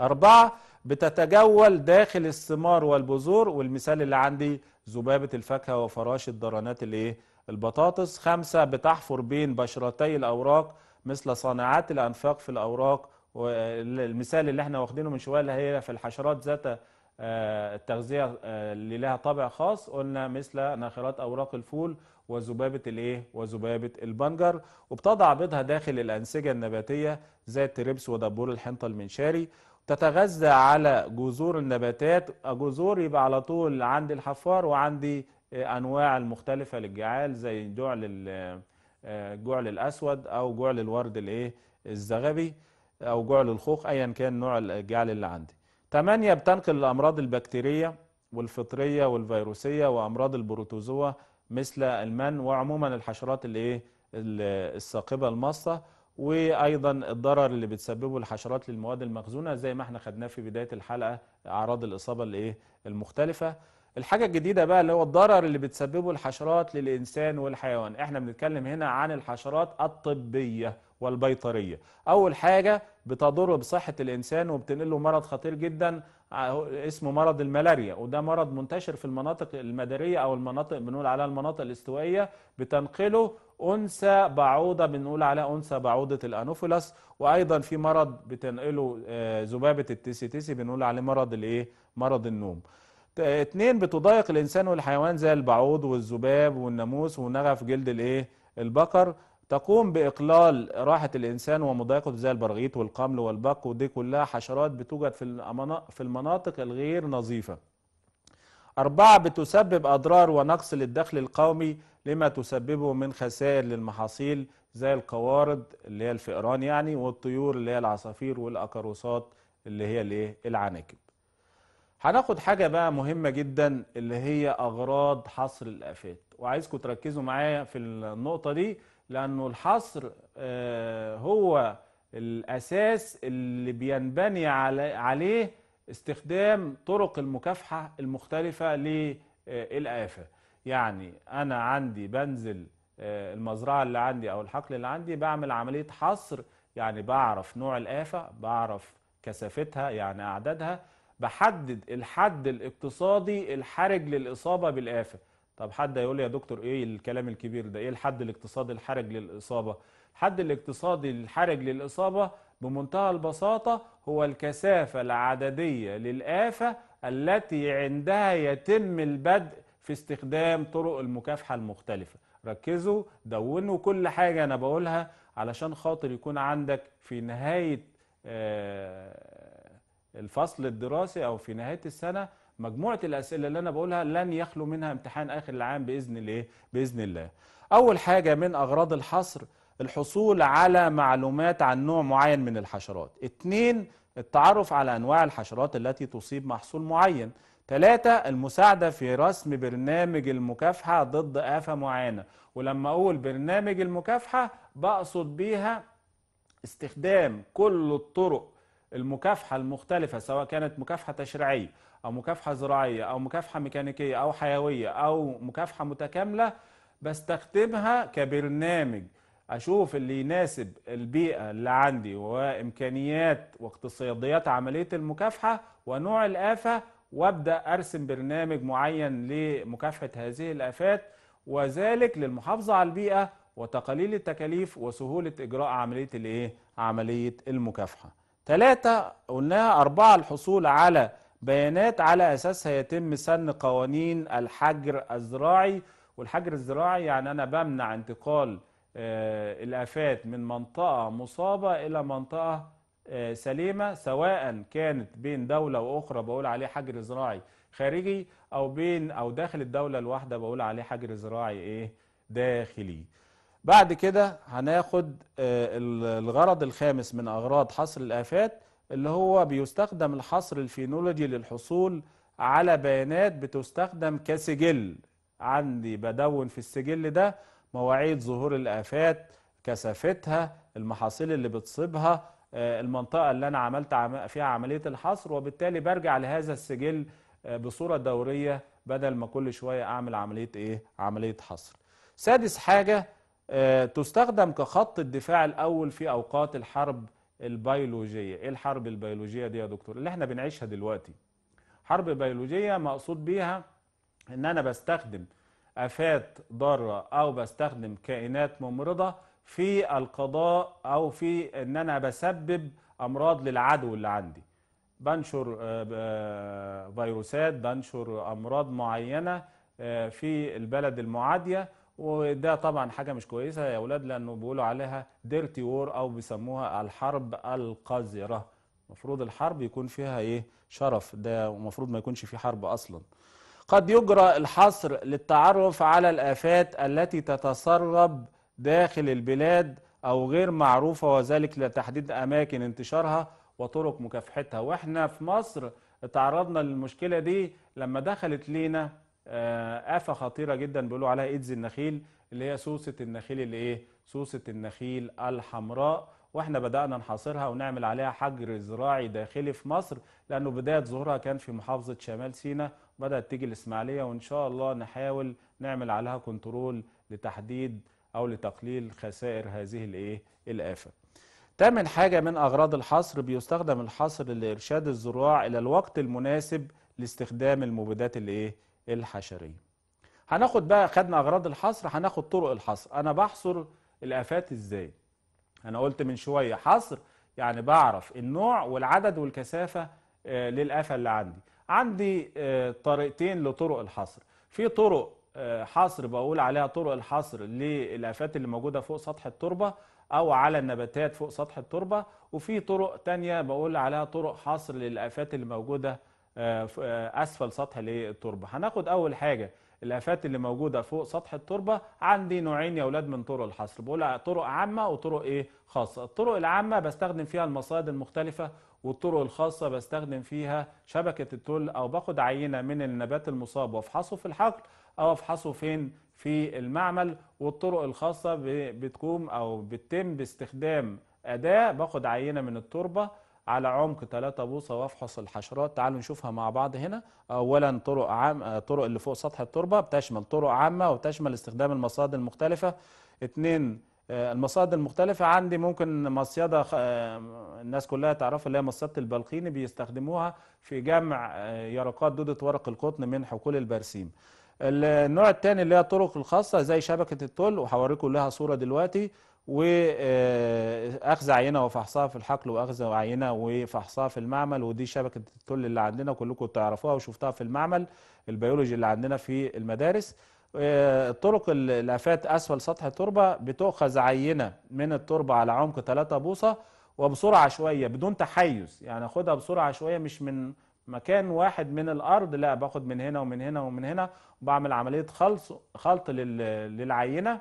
أربعة بتتجول داخل الثمار والبذور والمثال اللي عندي ذبابه الفاكهه وفراش الدرانات الايه البطاطس خمسة بتحفر بين بشرتي الأوراق مثل صانعات الأنفاق في الأوراق والمثال اللي احنا واخدينه من شوية اللي هي في الحشرات ذات آه، التغذية آه، اللي لها طابع خاص قلنا مثل ناخرات أوراق الفول وذبابة الايه وذبابة البنجر وبتضع بيضها داخل الأنسجة النباتية زي التربس ودبور الحنطة المنشاري تتغذى على جذور النباتات جذور يبقى على طول عندي الحفار وعندي آه، انواع المختلفه للجعال زي جعل الجعل آه، الاسود او جعل الورد الايه الزغبي او جعل الخوخ ايا كان نوع الجعل اللي عندي ثمانية بتنقل الامراض البكتيريه والفطريه والفيروسيه وامراض البروتوزوا مثل المن وعموما الحشرات الايه الساقبه المصه وايضا الضرر اللي بتسببه الحشرات للمواد المخزونه زي ما احنا خدناه في بدايه الحلقه اعراض الاصابه الايه المختلفه الحاجه الجديده بقى اللي هو الضرر اللي بتسببه الحشرات للانسان والحيوان احنا بنتكلم هنا عن الحشرات الطبيه والبيطريه اول حاجه بتضر بصحه الانسان وبتنقل له مرض خطير جدا آه، اسمه مرض الملاريا وده مرض منتشر في المناطق المداريه او المناطق بنقول عليها المناطق الاستوائيه بتنقله أنثى بعوضة بنقول عليها أنثى بعوضة الأنوفيلاس وأيضا في مرض بتنقله آه، ذبابة التيسي تيسي بنقول عليه مرض الإيه؟ مرض النوم. اتنين بتضايق الإنسان والحيوان زي البعوض والذباب والناموس ونغف جلد الإيه؟ البقر تقوم بإقلال راحة الإنسان ومضايقته زي البرغيث والقمل والبق ودي كلها حشرات بتوجد في في المناطق الغير نظيفة. أربعة بتسبب أضرار ونقص للدخل القومي لما تسببه من خسائر للمحاصيل زي القوارض اللي هي الفئران يعني والطيور اللي هي العصافير والأكروسات اللي هي الايه العناكب هناخد حاجة بقى مهمة جدا اللي هي أغراض حصر الآفات وعايزكم تركزوا معايا في النقطة دي لأنه الحصر آه، هو الأساس اللي بينبني عليه استخدام طرق المكافحة المختلفة للآفة آه، يعني أنا عندي بنزل آه، المزرعة اللي عندي أو الحقل اللي عندي بعمل عملية حصر يعني بعرف نوع الآفة بعرف كثافتها يعني أعدادها بحدد الحد الاقتصادي الحرج للإصابة بالآفة طب حد هيقول لي يا دكتور ايه الكلام الكبير ده ايه الحد الاقتصادي الحرج للاصابه الحد الاقتصادي الحرج للاصابه بمنتهى البساطة هو الكثافة العددية للآفة التي عندها يتم البدء في استخدام طرق المكافحة المختلفة ركزوا دونوا كل حاجة أنا بقولها علشان خاطر يكون عندك في نهاية آه، الفصل الدراسي أو في نهاية السنة مجموعة الأسئلة اللي أنا بقولها لن يخلو منها امتحان آخر العام بإذن, الإيه؟ بإذن الله أول حاجة من أغراض الحصر الحصول على معلومات عن نوع معين من الحشرات اثنين التعرف على أنواع الحشرات التي تصيب محصول معين ثلاثة المساعدة في رسم برنامج المكافحة ضد آفة معينة ولما أقول برنامج المكافحة بقصد بيها استخدام كل الطرق المكافحة المختلفة سواء كانت مكافحة تشريعية أو مكافحة زراعية أو مكافحة ميكانيكية أو حيوية أو مكافحة متكاملة بستخدمها كبرنامج اشوف اللي يناسب البيئه اللي عندي وامكانيات واقتصاديات عمليه المكافحه ونوع الافه وابدا ارسم برنامج معين لمكافحه هذه الافات وذلك للمحافظه على البيئه وتقليل التكاليف وسهوله اجراء عمليه الايه عمليه المكافحه ثلاثة قلناها أربعة الحصول على بيانات على أساسها يتم سن قوانين الحجر الزراعي والحجر الزراعي يعني أنا بمنع انتقال آه، الآفات من منطقة مصابة إلى منطقة آه، سليمة سواء كانت بين دولة وأخرى بقول عليه حجر زراعي خارجي أو بين أو داخل الدولة الواحدة بقول عليه حجر زراعي إيه داخلي بعد كده هناخد آه، الغرض الخامس من أغراض حصر الآفات اللي هو بيستخدم الحصر الفينولوجي للحصول على بيانات بتستخدم كسجل عندي بدون في السجل ده مواعيد ظهور الآفات كثافتها المحاصيل اللي بتصيبها آه، المنطقة اللي أنا عملت فيها عملية الحصر وبالتالي برجع لهذا السجل آه، بصورة دورية بدل ما كل شوية أعمل عملية إيه؟ عملية حصر. سادس حاجة آه، تستخدم كخط الدفاع الأول في أوقات الحرب البيولوجية. إيه الحرب البيولوجية دي يا دكتور؟ اللي إحنا بنعيشها دلوقتي. حرب بيولوجية مقصود بيها إن أنا بستخدم افات ضاره او بستخدم كائنات ممرضه في القضاء او في ان انا بسبب امراض للعدو اللي عندي بنشر آه، آه، فيروسات بنشر امراض معينه آه، في البلد المعاديه وده طبعا حاجه مش كويسه يا اولاد لانه بيقولوا عليها ديرتي وور او بيسموها الحرب القذره المفروض الحرب يكون فيها ايه شرف ده ومفروض ما يكونش في حرب اصلا قد يجرى الحصر للتعرف على الآفات التي تتسرب داخل البلاد أو غير معروفة وذلك لتحديد أماكن انتشارها وطرق مكافحتها وإحنا في مصر تعرضنا للمشكلة دي لما دخلت لينا آه، آفة خطيرة جدا بيقولوا عليها إيدز النخيل اللي هي سوسة النخيل اللي إيه؟ سوسة النخيل الحمراء واحنا بدأنا نحاصرها ونعمل عليها حجر زراعي داخلي في مصر لأنه بداية ظهورها كان في محافظة شمال سيناء بدأت تيجي الإسماعيلية وإن شاء الله نحاول نعمل عليها كنترول لتحديد أو لتقليل خسائر هذه الإيه الآفة تامن حاجة من أغراض الحصر بيستخدم الحصر لإرشاد الزراع إلى الوقت المناسب لاستخدام المبيدات الإيه الحشرية هناخد بقى خدنا أغراض الحصر هناخد طرق الحصر أنا بحصر الآفات إزاي أنا قلت من شوية حصر يعني بعرف النوع والعدد والكثافة آه، للآفة اللي عندي عندي آه، طريقتين لطرق الحصر في طرق آه، حصر بقول عليها طرق الحصر للافات اللي موجوده فوق سطح التربه او على النباتات فوق سطح التربه وفي طرق تانية بقول عليها طرق حصر للافات اللي موجوده آه، اسفل سطح التربه هناخد اول حاجه الافات اللي موجوده فوق سطح التربه عندي نوعين يا اولاد من طرق الحصر بقول طرق عامه وطرق ايه خاصه الطرق العامه بستخدم فيها المصائد المختلفه والطرق الخاصة بستخدم فيها شبكة التل أو باخد عينة من النبات المصاب وافحصه في الحقل أو افحصه فين في المعمل والطرق الخاصة بتكون أو بتتم باستخدام أداة باخد عينة من التربة على عمق 3 بوصة وافحص الحشرات تعالوا نشوفها مع بعض هنا أولا طرق عام آه، طرق اللي فوق سطح التربة بتشمل طرق عامة وتشمل استخدام المصادر المختلفة اتنين آه، المصادر المختلفة عندي ممكن مصيدة آه، الناس كلها تعرفها اللي هي مصيدة البلقيني بيستخدموها في جمع آه، يرقات دودة ورق القطن من حقول البرسيم النوع الثاني اللي هي الطرق الخاصة زي شبكة التل وهوريكم لها صورة دلوقتي واخذ عينه وفحصها في الحقل واخذ عينه وفحصها في المعمل ودي شبكه التل اللي عندنا كلكم تعرفوها وشفتها في المعمل البيولوجي اللي عندنا في المدارس آه، طرق الافات اسفل سطح التربه بتؤخذ عينه من التربه على عمق 3 بوصه وبسرعه شويه بدون تحيز يعني اخدها بسرعه شويه مش من مكان واحد من الارض لا باخد من هنا ومن هنا ومن هنا وبعمل عمليه خلط خلط للعينه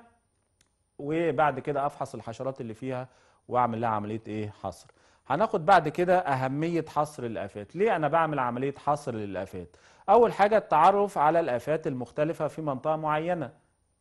وبعد كده افحص الحشرات اللي فيها واعمل لها عمليه ايه حصر هناخد بعد كده أهمية حصر الآفات ليه أنا بعمل عملية حصر للآفات أول حاجة التعرف على الآفات المختلفة في منطقة معينة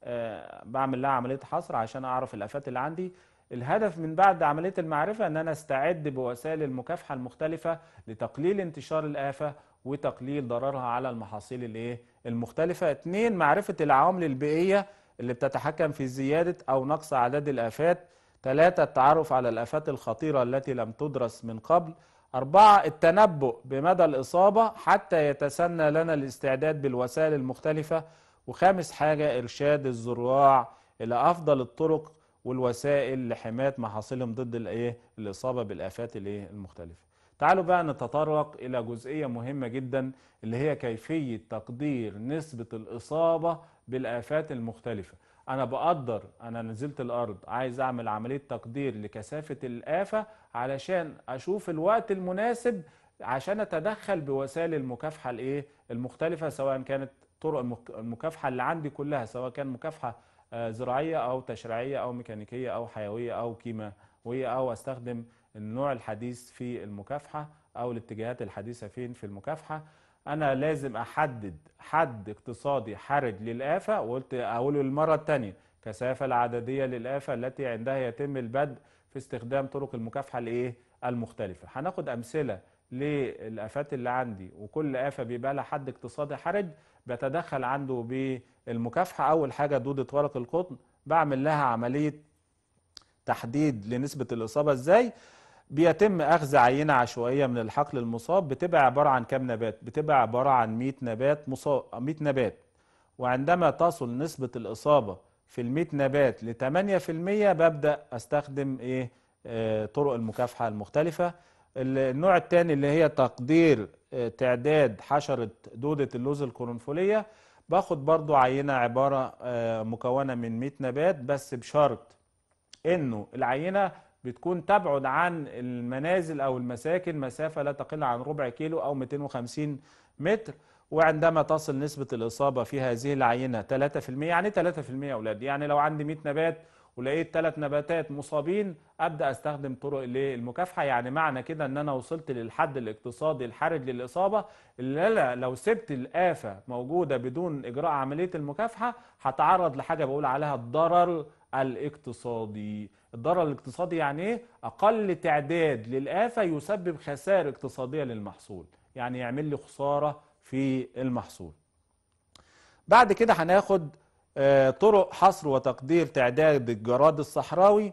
آه، بعمل لها عملية حصر عشان أعرف الآفات اللي عندي الهدف من بعد عملية المعرفة أن أنا استعد بوسائل المكافحة المختلفة لتقليل انتشار الآفة وتقليل ضررها على المحاصيل الايه المختلفة اتنين معرفة العوامل البيئية اللي بتتحكم في زيادة أو نقص أعداد الآفات ثلاثة التعرف على الآفات الخطيرة التي لم تدرس من قبل أربعة التنبؤ بمدى الإصابة حتى يتسنى لنا الاستعداد بالوسائل المختلفة وخامس حاجة إرشاد الزراع إلى أفضل الطرق والوسائل لحماية محاصيلهم ضد الإيه الإصابة بالآفات الإيه المختلفة تعالوا بقى نتطرق إلى جزئية مهمة جدا اللي هي كيفية تقدير نسبة الإصابة بالآفات المختلفة انا بقدر انا نزلت الارض عايز اعمل عمليه تقدير لكثافه الافه علشان اشوف الوقت المناسب عشان اتدخل بوسائل المكافحه الايه المختلفه سواء كانت طرق المكافحه اللي عندي كلها سواء كان مكافحه آه، زراعيه او تشريعيه او ميكانيكيه او حيويه او كيماويه او استخدم النوع الحديث في المكافحه او الاتجاهات الحديثه فين في المكافحه انا لازم احدد حد اقتصادي حرج للآفة وقلت اقوله المرة الثانية كثافة العددية للآفة التي عندها يتم البدء في استخدام طرق المكافحة الايه المختلفة هناخد امثلة للآفات اللي عندي وكل آفة بيبقى لها حد اقتصادي حرج بتدخل عنده بالمكافحة اول حاجة دودة ورق القطن بعمل لها عملية تحديد لنسبة الإصابة ازاي بيتم اخذ عينه عشوائيه من الحقل المصاب بتبقى عباره عن كام نبات بتبقى عباره عن 100 نبات مصاب 100 نبات وعندما تصل نسبه الاصابه في ال 100 نبات ل 8% ببدا استخدم ايه آه، طرق المكافحه المختلفه النوع الثاني اللي هي تقدير آه، تعداد حشره دوده اللوز القرنفليه باخد برضو عينه عباره آه، مكونه من 100 نبات بس بشرط انه العينه بتكون تبعد عن المنازل أو المساكن مسافة لا تقل عن ربع كيلو أو 250 متر وعندما تصل نسبة الإصابة في هذه العينة 3% يعني 3% يا أولاد يعني لو عندي 100 نبات ولقيت ثلاث نباتات مصابين ابدا استخدم طرق للمكافحه يعني معنى كده ان انا وصلت للحد الاقتصادي الحرج للاصابه اللي انا لو سبت الافه موجوده بدون اجراء عمليه المكافحه هتعرض لحاجه بقول عليها الضرر الاقتصادي الضرر الاقتصادي يعني ايه اقل تعداد للافه يسبب خسائر اقتصاديه للمحصول يعني يعمل لي خساره في المحصول بعد كده هناخد آه، طرق حصر وتقدير تعداد الجراد الصحراوي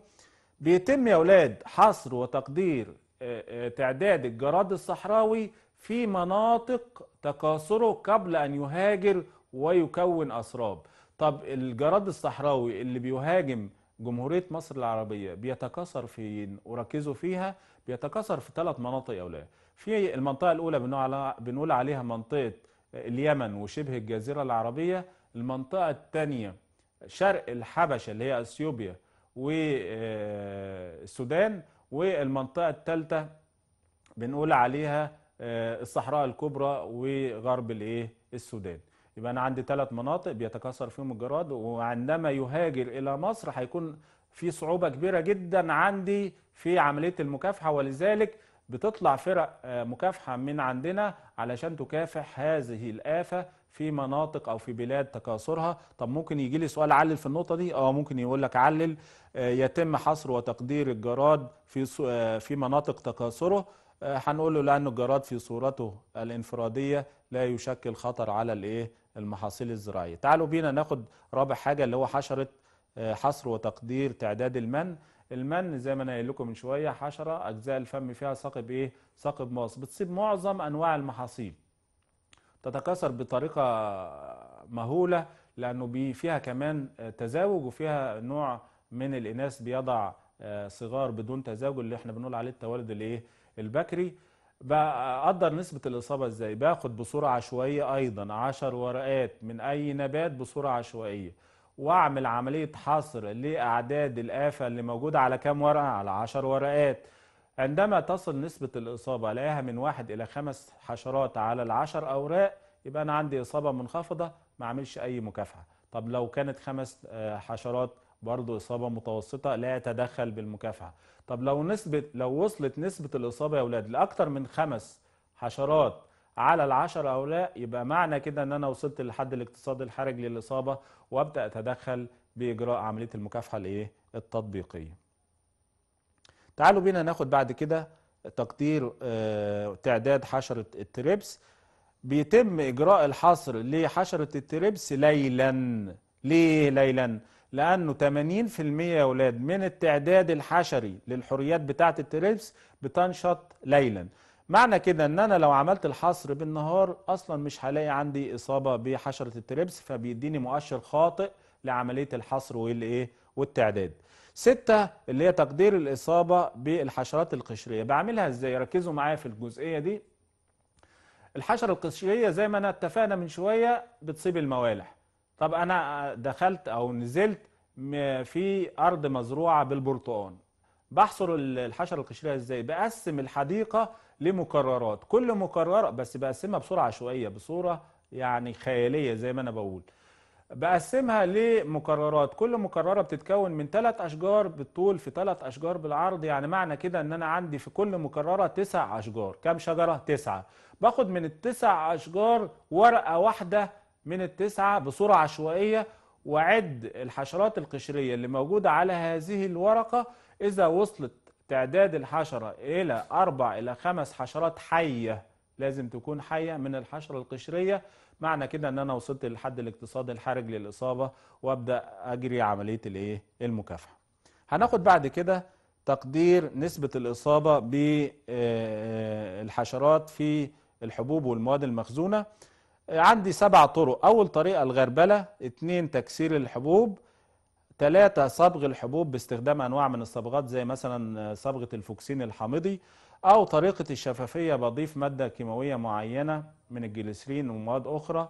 بيتم يا اولاد حصر وتقدير آه، آه، تعداد الجراد الصحراوي في مناطق تكاثره قبل ان يهاجر ويكون اسراب طب الجراد الصحراوي اللي بيهاجم جمهورية مصر العربية بيتكاثر فين وركزوا فيها بيتكاثر في ثلاث مناطق يا اولاد في المنطقة الأولى بنقول عليها منطقة اليمن وشبه الجزيرة العربية المنطقة الثانية شرق الحبشة اللي هي أثيوبيا والسودان آه، والمنطقة الثالثة بنقول عليها آه، الصحراء الكبرى وغرب الايه السودان يبقى انا عندي ثلاث مناطق بيتكاثر فيهم الجراد وعندما يهاجر الى مصر هيكون في صعوبه كبيره جدا عندي في عمليه المكافحه ولذلك بتطلع فرق آه، مكافحه من عندنا علشان تكافح هذه الافه في مناطق او في بلاد تكاثرها طب ممكن يجي لي سؤال علل في النقطه دي اه ممكن يقول لك علل آه، يتم حصر وتقدير الجراد في آه، في مناطق تكاثره آه، هنقول له لان الجراد في صورته الانفراديه لا يشكل خطر على الايه المحاصيل الزراعيه تعالوا بينا ناخد رابع حاجه اللي هو حشره حصر وتقدير تعداد المن المن زي ما انا قايل لكم من شويه حشره اجزاء الفم فيها ثقب ايه ثقب ماص بتصيب معظم انواع المحاصيل تتكاثر بطريقه مهوله لانه فيها كمان تزاوج وفيها نوع من الاناث بيضع آه، صغار بدون تزاوج اللي احنا بنقول عليه التوالد الايه البكري بقدر نسبة الإصابة إزاي؟ باخد بصورة عشوائية أيضا 10 ورقات من أي نبات بصورة عشوائية وأعمل عملية حصر لأعداد الآفة اللي موجودة على كام ورقة؟ على 10 ورقات عندما تصل نسبة الإصابة ألاقيها من واحد إلى خمس حشرات على العشر أوراق يبقى أنا عندي إصابة منخفضة ما أعملش أي مكافحة طب لو كانت خمس آه، حشرات برضه إصابة متوسطة لا يتدخل بالمكافحة طب لو نسبة لو وصلت نسبة الإصابة يا أولاد لأكثر من خمس حشرات على العشر أوراق يبقى معنى كده أن أنا وصلت لحد الاقتصاد الحرج للإصابة وأبدأ أتدخل بإجراء عملية المكافحة الإيه التطبيقية تعالوا بينا ناخد بعد كده تقدير آه، تعداد حشرة التربس بيتم إجراء الحصر لحشرة التربس ليلا ليه ليلا؟ لأنه 80% يا أولاد من التعداد الحشري للحريات بتاعة التربس بتنشط ليلا معنى كده ان انا لو عملت الحصر بالنهار اصلا مش هلاقي عندي اصابه بحشره التربس فبيديني مؤشر خاطئ لعمليه الحصر والايه والتعداد ستة اللي هي تقدير الإصابة بالحشرات القشرية بعملها إزاي ركزوا معايا في الجزئية دي الحشرة القشرية زي ما أنا اتفقنا من شوية بتصيب الموالح طب أنا دخلت أو نزلت في أرض مزروعة بالبرتقان بحصر الحشرة القشرية إزاي بقسم الحديقة لمكررات كل مكررة بس بقسمها بسرعة عشوائية بصورة يعني خيالية زي ما أنا بقول بقسمها لمكررات كل مكرره بتتكون من ثلاث اشجار بالطول في ثلاث اشجار بالعرض يعني معنى كده ان انا عندي في كل مكرره تسع اشجار كم شجره تسعه باخد من التسع اشجار ورقه واحده من التسعه بصوره عشوائيه وعد الحشرات القشريه اللي موجوده على هذه الورقه اذا وصلت تعداد الحشره الى اربع الى خمس حشرات حيه لازم تكون حيه من الحشره القشريه معنى كده ان انا وصلت للحد الاقتصادي الحرج للاصابه وابدا اجري عمليه الايه المكافحه هناخد بعد كده تقدير نسبه الاصابه بالحشرات آه، آه، في الحبوب والمواد المخزونه عندي سبع طرق اول طريقه الغربله اثنين تكسير الحبوب ثلاثة صبغ الحبوب باستخدام أنواع من الصبغات زي مثلا آه، صبغة الفوكسين الحامضي أو طريقة الشفافية بضيف مادة كيماوية معينة من الجليسرين ومواد أخرى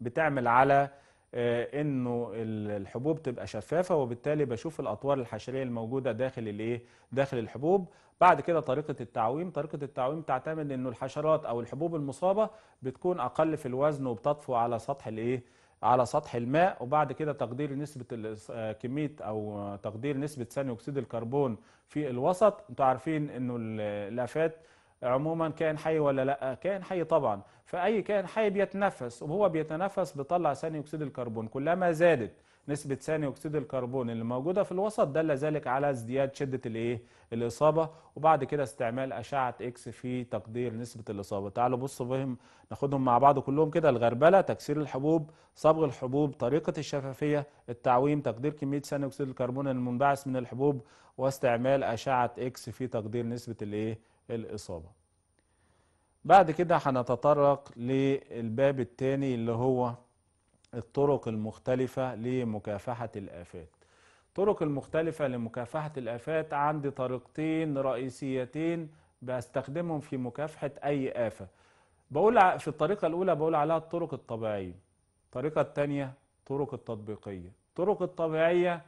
بتعمل على آه، انه الحبوب تبقى شفافه وبالتالي بشوف الاطوار الحشريه الموجوده داخل الايه داخل الحبوب بعد كده طريقه التعويم طريقه التعويم تعتمد انه الحشرات او الحبوب المصابه بتكون اقل في الوزن وبتطفو على سطح الايه على سطح الماء وبعد كده تقدير نسبة آه، كمية أو تقدير نسبة ثاني أكسيد الكربون في الوسط أنتوا عارفين أنه الآفات عموما كائن حي ولا لا كائن حي طبعا فاي كائن حي بيتنفس وهو بيتنفس بيطلع ثاني اكسيد الكربون كلما زادت نسبة ثاني أكسيد الكربون اللي موجودة في الوسط دل ذلك على ازدياد شدة الإيه؟ الإصابة وبعد كده استعمال أشعة إكس في تقدير نسبة الإصابة، تعالوا بصوا بهم ناخدهم مع بعض كلهم كده الغربلة، تكسير الحبوب، صبغ الحبوب، طريقة الشفافية، التعويم، تقدير كمية ثاني أكسيد الكربون المنبعث من الحبوب، واستعمال أشعة إكس في تقدير نسبة الإيه؟ الإصابة بعد كده هنتطرق للباب الثاني اللي هو الطرق المختلفة لمكافحة الآفات الطرق المختلفة لمكافحة الآفات عندي طريقتين رئيسيتين بستخدمهم في مكافحة أي آفة بقول في الطريقة الأولى بقول عليها الطرق الطبيعية الطريقة الثانية الطرق التطبيقية الطرق الطبيعية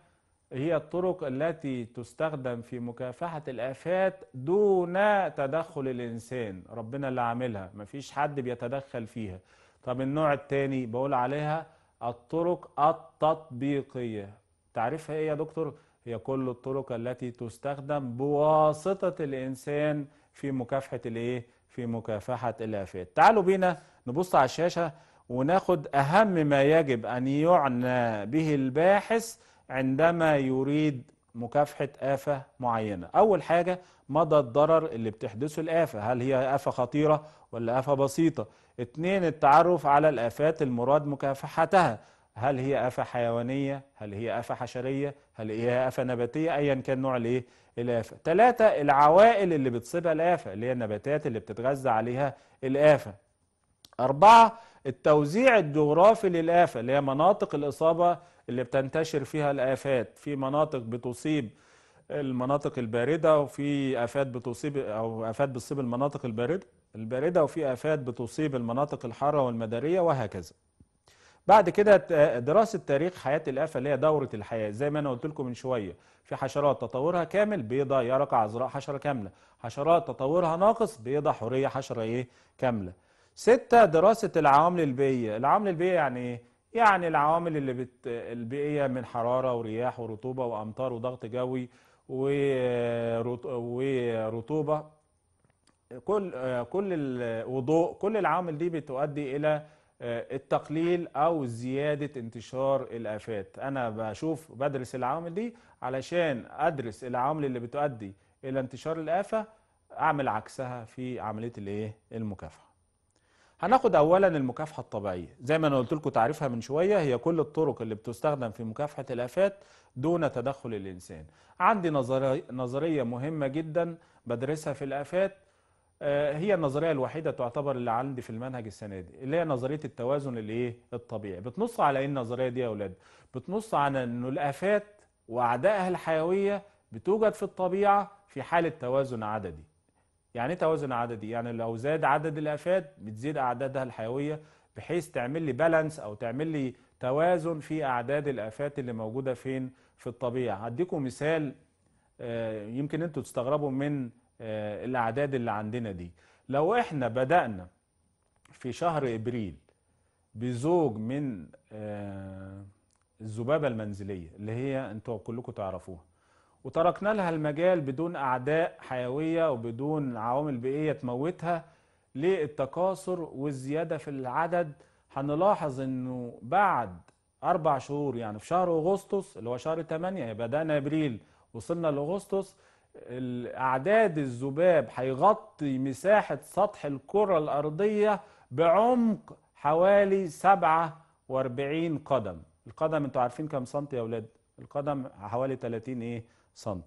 هي الطرق التي تستخدم في مكافحة الآفات دون تدخل الإنسان ربنا اللي عاملها مفيش حد بيتدخل فيها طب النوع التاني بقول عليها الطرق التطبيقية تعرفها إيه يا دكتور؟ هي كل الطرق التي تستخدم بواسطة الإنسان في مكافحة الإيه؟ في مكافحة الآفات تعالوا بينا نبص على الشاشة وناخد أهم ما يجب أن يعنى به الباحث عندما يريد مكافحة آفة معينة أول حاجة مدى الضرر اللي بتحدثه الآفة هل هي آفة خطيرة ولا آفة بسيطة اتنين التعرف على الآفات المراد مكافحتها هل هي آفة حيوانية هل هي آفة حشرية هل هي آفة نباتية أيا كان نوع الإيه الآفة ثلاثة العوائل اللي بتصيبها الآفة اللي هي النباتات اللي بتتغذى عليها الآفة أربعة التوزيع الجغرافي للآفة اللي هي مناطق الإصابة اللي بتنتشر فيها الآفات في مناطق بتصيب المناطق الباردة وفي آفات بتصيب أو آفات بتصيب المناطق الباردة الباردة وفي آفات بتصيب المناطق الحارة والمدارية وهكذا بعد كده دراسة تاريخ حياة الآفة اللي هي دورة الحياة زي ما أنا قلت لكم من شوية في حشرات تطورها كامل بيضة يرقة عذراء حشرة كاملة حشرات تطورها ناقص بيضة حورية حشرة إيه كاملة ستة دراسة العوامل البيئية العوامل البيئية يعني إيه يعني العوامل اللي بت... البيئيه من حراره ورياح ورطوبه وامطار وضغط جوي ورطوبه كل كل وضوء كل العوامل دي بتؤدي الى آه، التقليل او زياده انتشار الافات انا بشوف بدرس العوامل دي علشان ادرس العوامل اللي بتؤدي الى انتشار الافه اعمل عكسها في عمليه الايه المكافحه هناخد اولا المكافحه الطبيعيه زي ما انا قلت لكم تعريفها من شويه هي كل الطرق اللي بتستخدم في مكافحه الافات دون تدخل الانسان عندي نظريه مهمه جدا بدرسها في الافات آه، هي النظريه الوحيده تعتبر اللي عندي في المنهج السنه دي اللي هي نظريه التوازن الايه الطبيعي بتنص على ايه النظريه دي يا اولاد بتنص على انه الافات واعدائها الحيويه بتوجد في الطبيعه في حاله توازن عددي يعني ايه توازن عددي يعني لو زاد عدد الافات بتزيد اعدادها الحيويه بحيث تعمل لي بالانس او تعمل لي توازن في اعداد الافات اللي موجوده فين في الطبيعه هديكم مثال آه، يمكن انتوا تستغربوا من آه، الاعداد اللي عندنا دي لو احنا بدانا في شهر ابريل بزوج من آه، الذبابه المنزليه اللي هي انتوا كلكم تعرفوها وتركنا لها المجال بدون أعداء حيوية وبدون عوامل بيئية تموتها للتكاثر والزيادة في العدد هنلاحظ أنه بعد أربع شهور يعني في شهر أغسطس اللي هو شهر 8 بدأنا أبريل وصلنا لأغسطس الأعداد الذباب هيغطي مساحة سطح الكرة الأرضية بعمق حوالي 47 قدم القدم انتوا عارفين كام سنتي يا ولاد القدم حوالي 30 ايه سم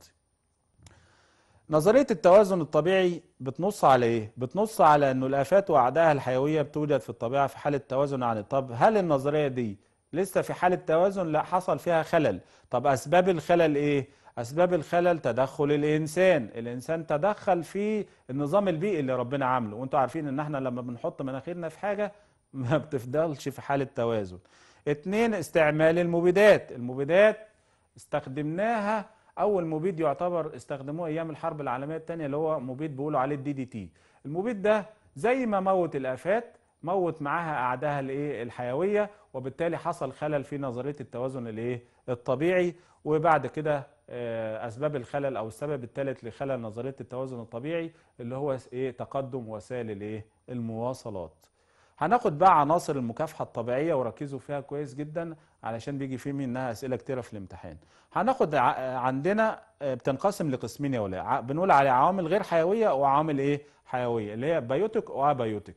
نظرية التوازن الطبيعي بتنص على ايه؟ بتنص على انه الافات واعدائها الحيوية بتوجد في الطبيعة في حالة توازن عن طب هل النظرية دي لسه في حالة توازن؟ لا حصل فيها خلل، طب اسباب الخلل ايه؟ اسباب الخلل تدخل الانسان، الانسان تدخل في النظام البيئي اللي ربنا عامله، وانتوا عارفين ان احنا لما بنحط مناخيرنا في حاجة ما بتفضلش في حالة توازن. اتنين استعمال المبيدات، المبيدات استخدمناها اول مبيد يعتبر استخدموه ايام الحرب العالميه الثانيه اللي هو مبيد بيقولوا عليه الدي دي تي المبيد ده زي ما موت الافات موت معاها قعدها الايه الحيويه وبالتالي حصل خلل في نظريه التوازن الايه الطبيعي وبعد كده آه، اسباب الخلل او السبب الثالث لخلل نظريه التوازن الطبيعي اللي هو ايه تقدم وسائل الايه المواصلات هناخد بقى عناصر المكافحه الطبيعيه وركزوا فيها كويس جدا علشان بيجي في منها اسئله كتيره في الامتحان هناخد عندنا آه، بتنقسم لقسمين يا ولاد بنقول على عوامل غير حيويه وعوامل ايه حيويه اللي هي بايوتيك وابايوتيك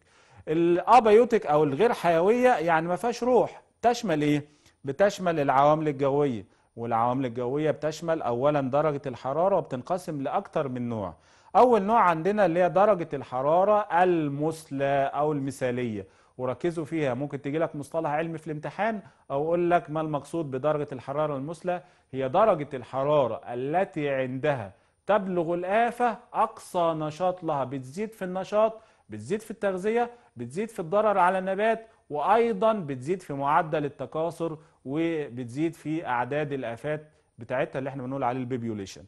الابايوتيك او الغير حيويه يعني ما فيهاش روح تشمل ايه بتشمل العوامل الجويه والعوامل الجويه بتشمل اولا درجه الحراره وبتنقسم لاكتر من نوع اول نوع عندنا اللي هي درجه الحراره المثلى او المثاليه وركزوا فيها ممكن تيجي لك مصطلح علمي في الامتحان او اقول لك ما المقصود بدرجه الحراره المثلى هي درجه الحراره التي عندها تبلغ الآفة أقصى نشاط لها بتزيد في النشاط بتزيد في التغذية بتزيد في الضرر على النبات وأيضا بتزيد في معدل التكاثر وبتزيد في أعداد الآفات بتاعتها اللي احنا بنقول عليه البيبيوليشن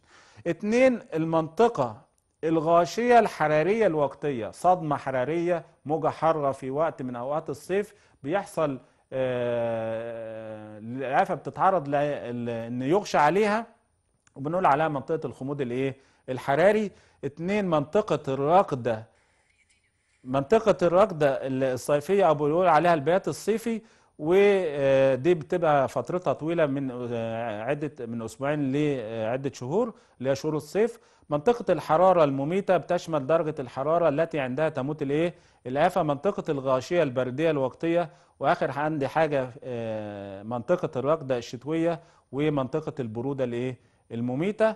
اتنين المنطقة الغاشية الحرارية الوقتية صدمة حرارية موجة حارة في وقت من أوقات الصيف بيحصل آه، العافة بتتعرض لأن يغشى عليها وبنقول عليها منطقة الخمود الإيه؟ الحراري اتنين منطقة الرقدة منطقة الرقدة الصيفية أو بنقول عليها البيات الصيفي ودي بتبقى فترتها طويله من آه، عده من اسبوعين لعده شهور اللي هي شهور الصيف منطقه الحراره المميته بتشمل درجه الحراره التي عندها تموت الايه الافه منطقه الغاشيه البرديه الوقتيه واخر عندي حاجه آه، منطقه الرقده الشتويه ومنطقه البروده الايه المميته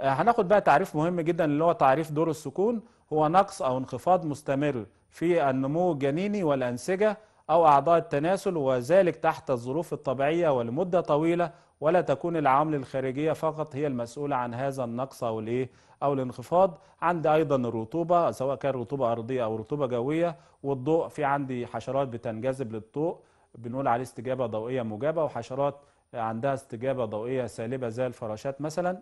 آه، هناخد بقى تعريف مهم جدا اللي هو تعريف دور السكون هو نقص او انخفاض مستمر في النمو الجنيني والانسجه أو أعضاء التناسل وذلك تحت الظروف الطبيعية ولمدة طويلة ولا تكون العوامل الخارجية فقط هي المسؤولة عن هذا النقص أو الإيه أو الانخفاض عندي أيضا الرطوبة سواء كان رطوبة أرضية أو رطوبة جوية والضوء في عندي حشرات بتنجذب للضوء بنقول عليه استجابة ضوئية موجبة وحشرات عندها استجابة ضوئية سالبة زي الفراشات مثلا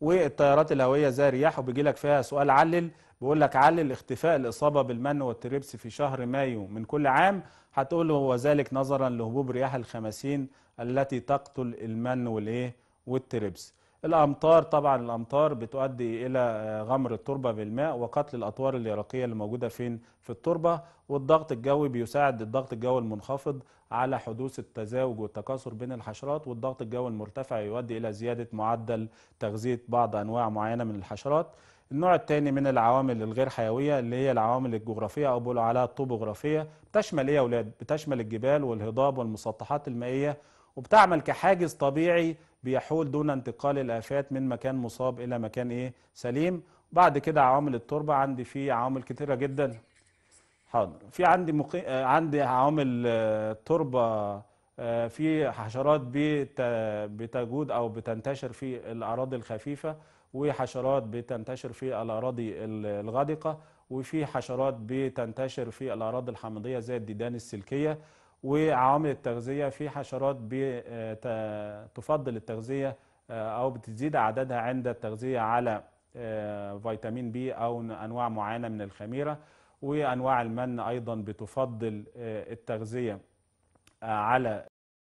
والتيارات الهوية زي الرياح وبيجي لك فيها سؤال علل بيقول لك علل اختفاء الاصابه بالمن والتريبس في شهر مايو من كل عام هتقول له ذلك نظرا لهبوب رياح الخماسين التي تقتل المن والايه والتريبس الامطار طبعا الامطار بتؤدي الى غمر التربه بالماء وقتل الاطوار اليرقيه اللي موجوده فين في التربه والضغط الجوي بيساعد الضغط الجوي المنخفض على حدوث التزاوج والتكاثر بين الحشرات والضغط الجوي المرتفع يؤدي الى زياده معدل تغذيه بعض انواع معينه من الحشرات النوع الثاني من العوامل الغير حيويه اللي هي العوامل الجغرافيه او بيقولوا عليها الطوبوغرافيه بتشمل ايه يا اولاد بتشمل الجبال والهضاب والمسطحات المائيه وبتعمل كحاجز طبيعي بيحول دون انتقال الافات من مكان مصاب الى مكان ايه سليم بعد كده عوامل التربه عندي في عوامل كتيره جدا حاضر في عندي مقي... آه، عندي عوامل التربه آه، آه، في حشرات بتجود او بتنتشر في الاراضي الخفيفه وحشرات بتنتشر في الأراضي الغادقه وفي حشرات بتنتشر في الأراضي الحامضية زي الديدان السلكية وعوامل التغذية في حشرات تفضل التغذية آه، أو بتزيد أعدادها عند التغذية على آه، فيتامين بي أو أنواع معينة من الخميرة وأنواع المن أيضا بتفضل آه، التغذية على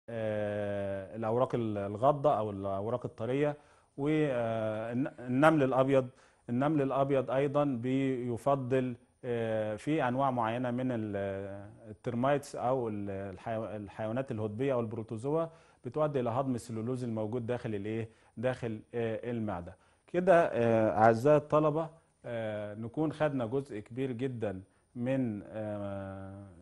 الأوراق الغضة أو الأوراق الطرية والنمل الابيض النمل الابيض ايضا بيفضل آه، في انواع معينه من آه، الترمايتس او الحيوانات الهضبيه او البروتوزوا بتؤدي الى هضم السلولوز الموجود داخل الايه داخل آه، المعده كده اعزائي الطلبه نكون خدنا جزء كبير جدا من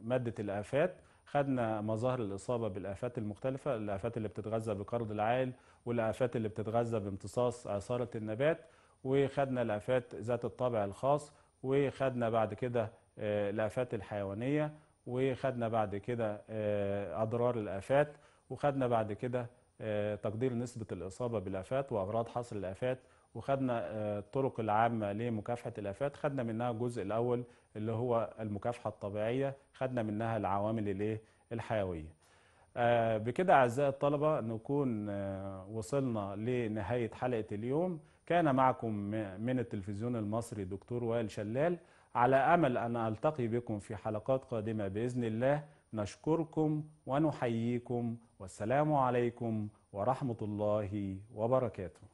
ماده الافات خدنا مظاهر الاصابه بالافات المختلفه الافات اللي بتتغذى بقرض العائل والآفات اللي بتتغذى بامتصاص عصارة النبات وخدنا الآفات ذات الطابع الخاص وخدنا بعد كده آه، الآفات الحيوانية وخدنا بعد كده آه، أضرار الآفات وخدنا بعد كده آه، تقدير نسبة الإصابة بالآفات وأغراض حصر الآفات وخدنا الطرق العامة لمكافحة الآفات خدنا منها الجزء الأول اللي هو المكافحة الطبيعية خدنا منها العوامل الحيوية آه، بكده أعزائي الطلبة نكون آه، وصلنا لنهاية حلقة اليوم كان معكم من التلفزيون المصري دكتور وائل شلال على أمل أن ألتقي بكم في حلقات قادمة بإذن الله نشكركم ونحييكم والسلام عليكم ورحمة الله وبركاته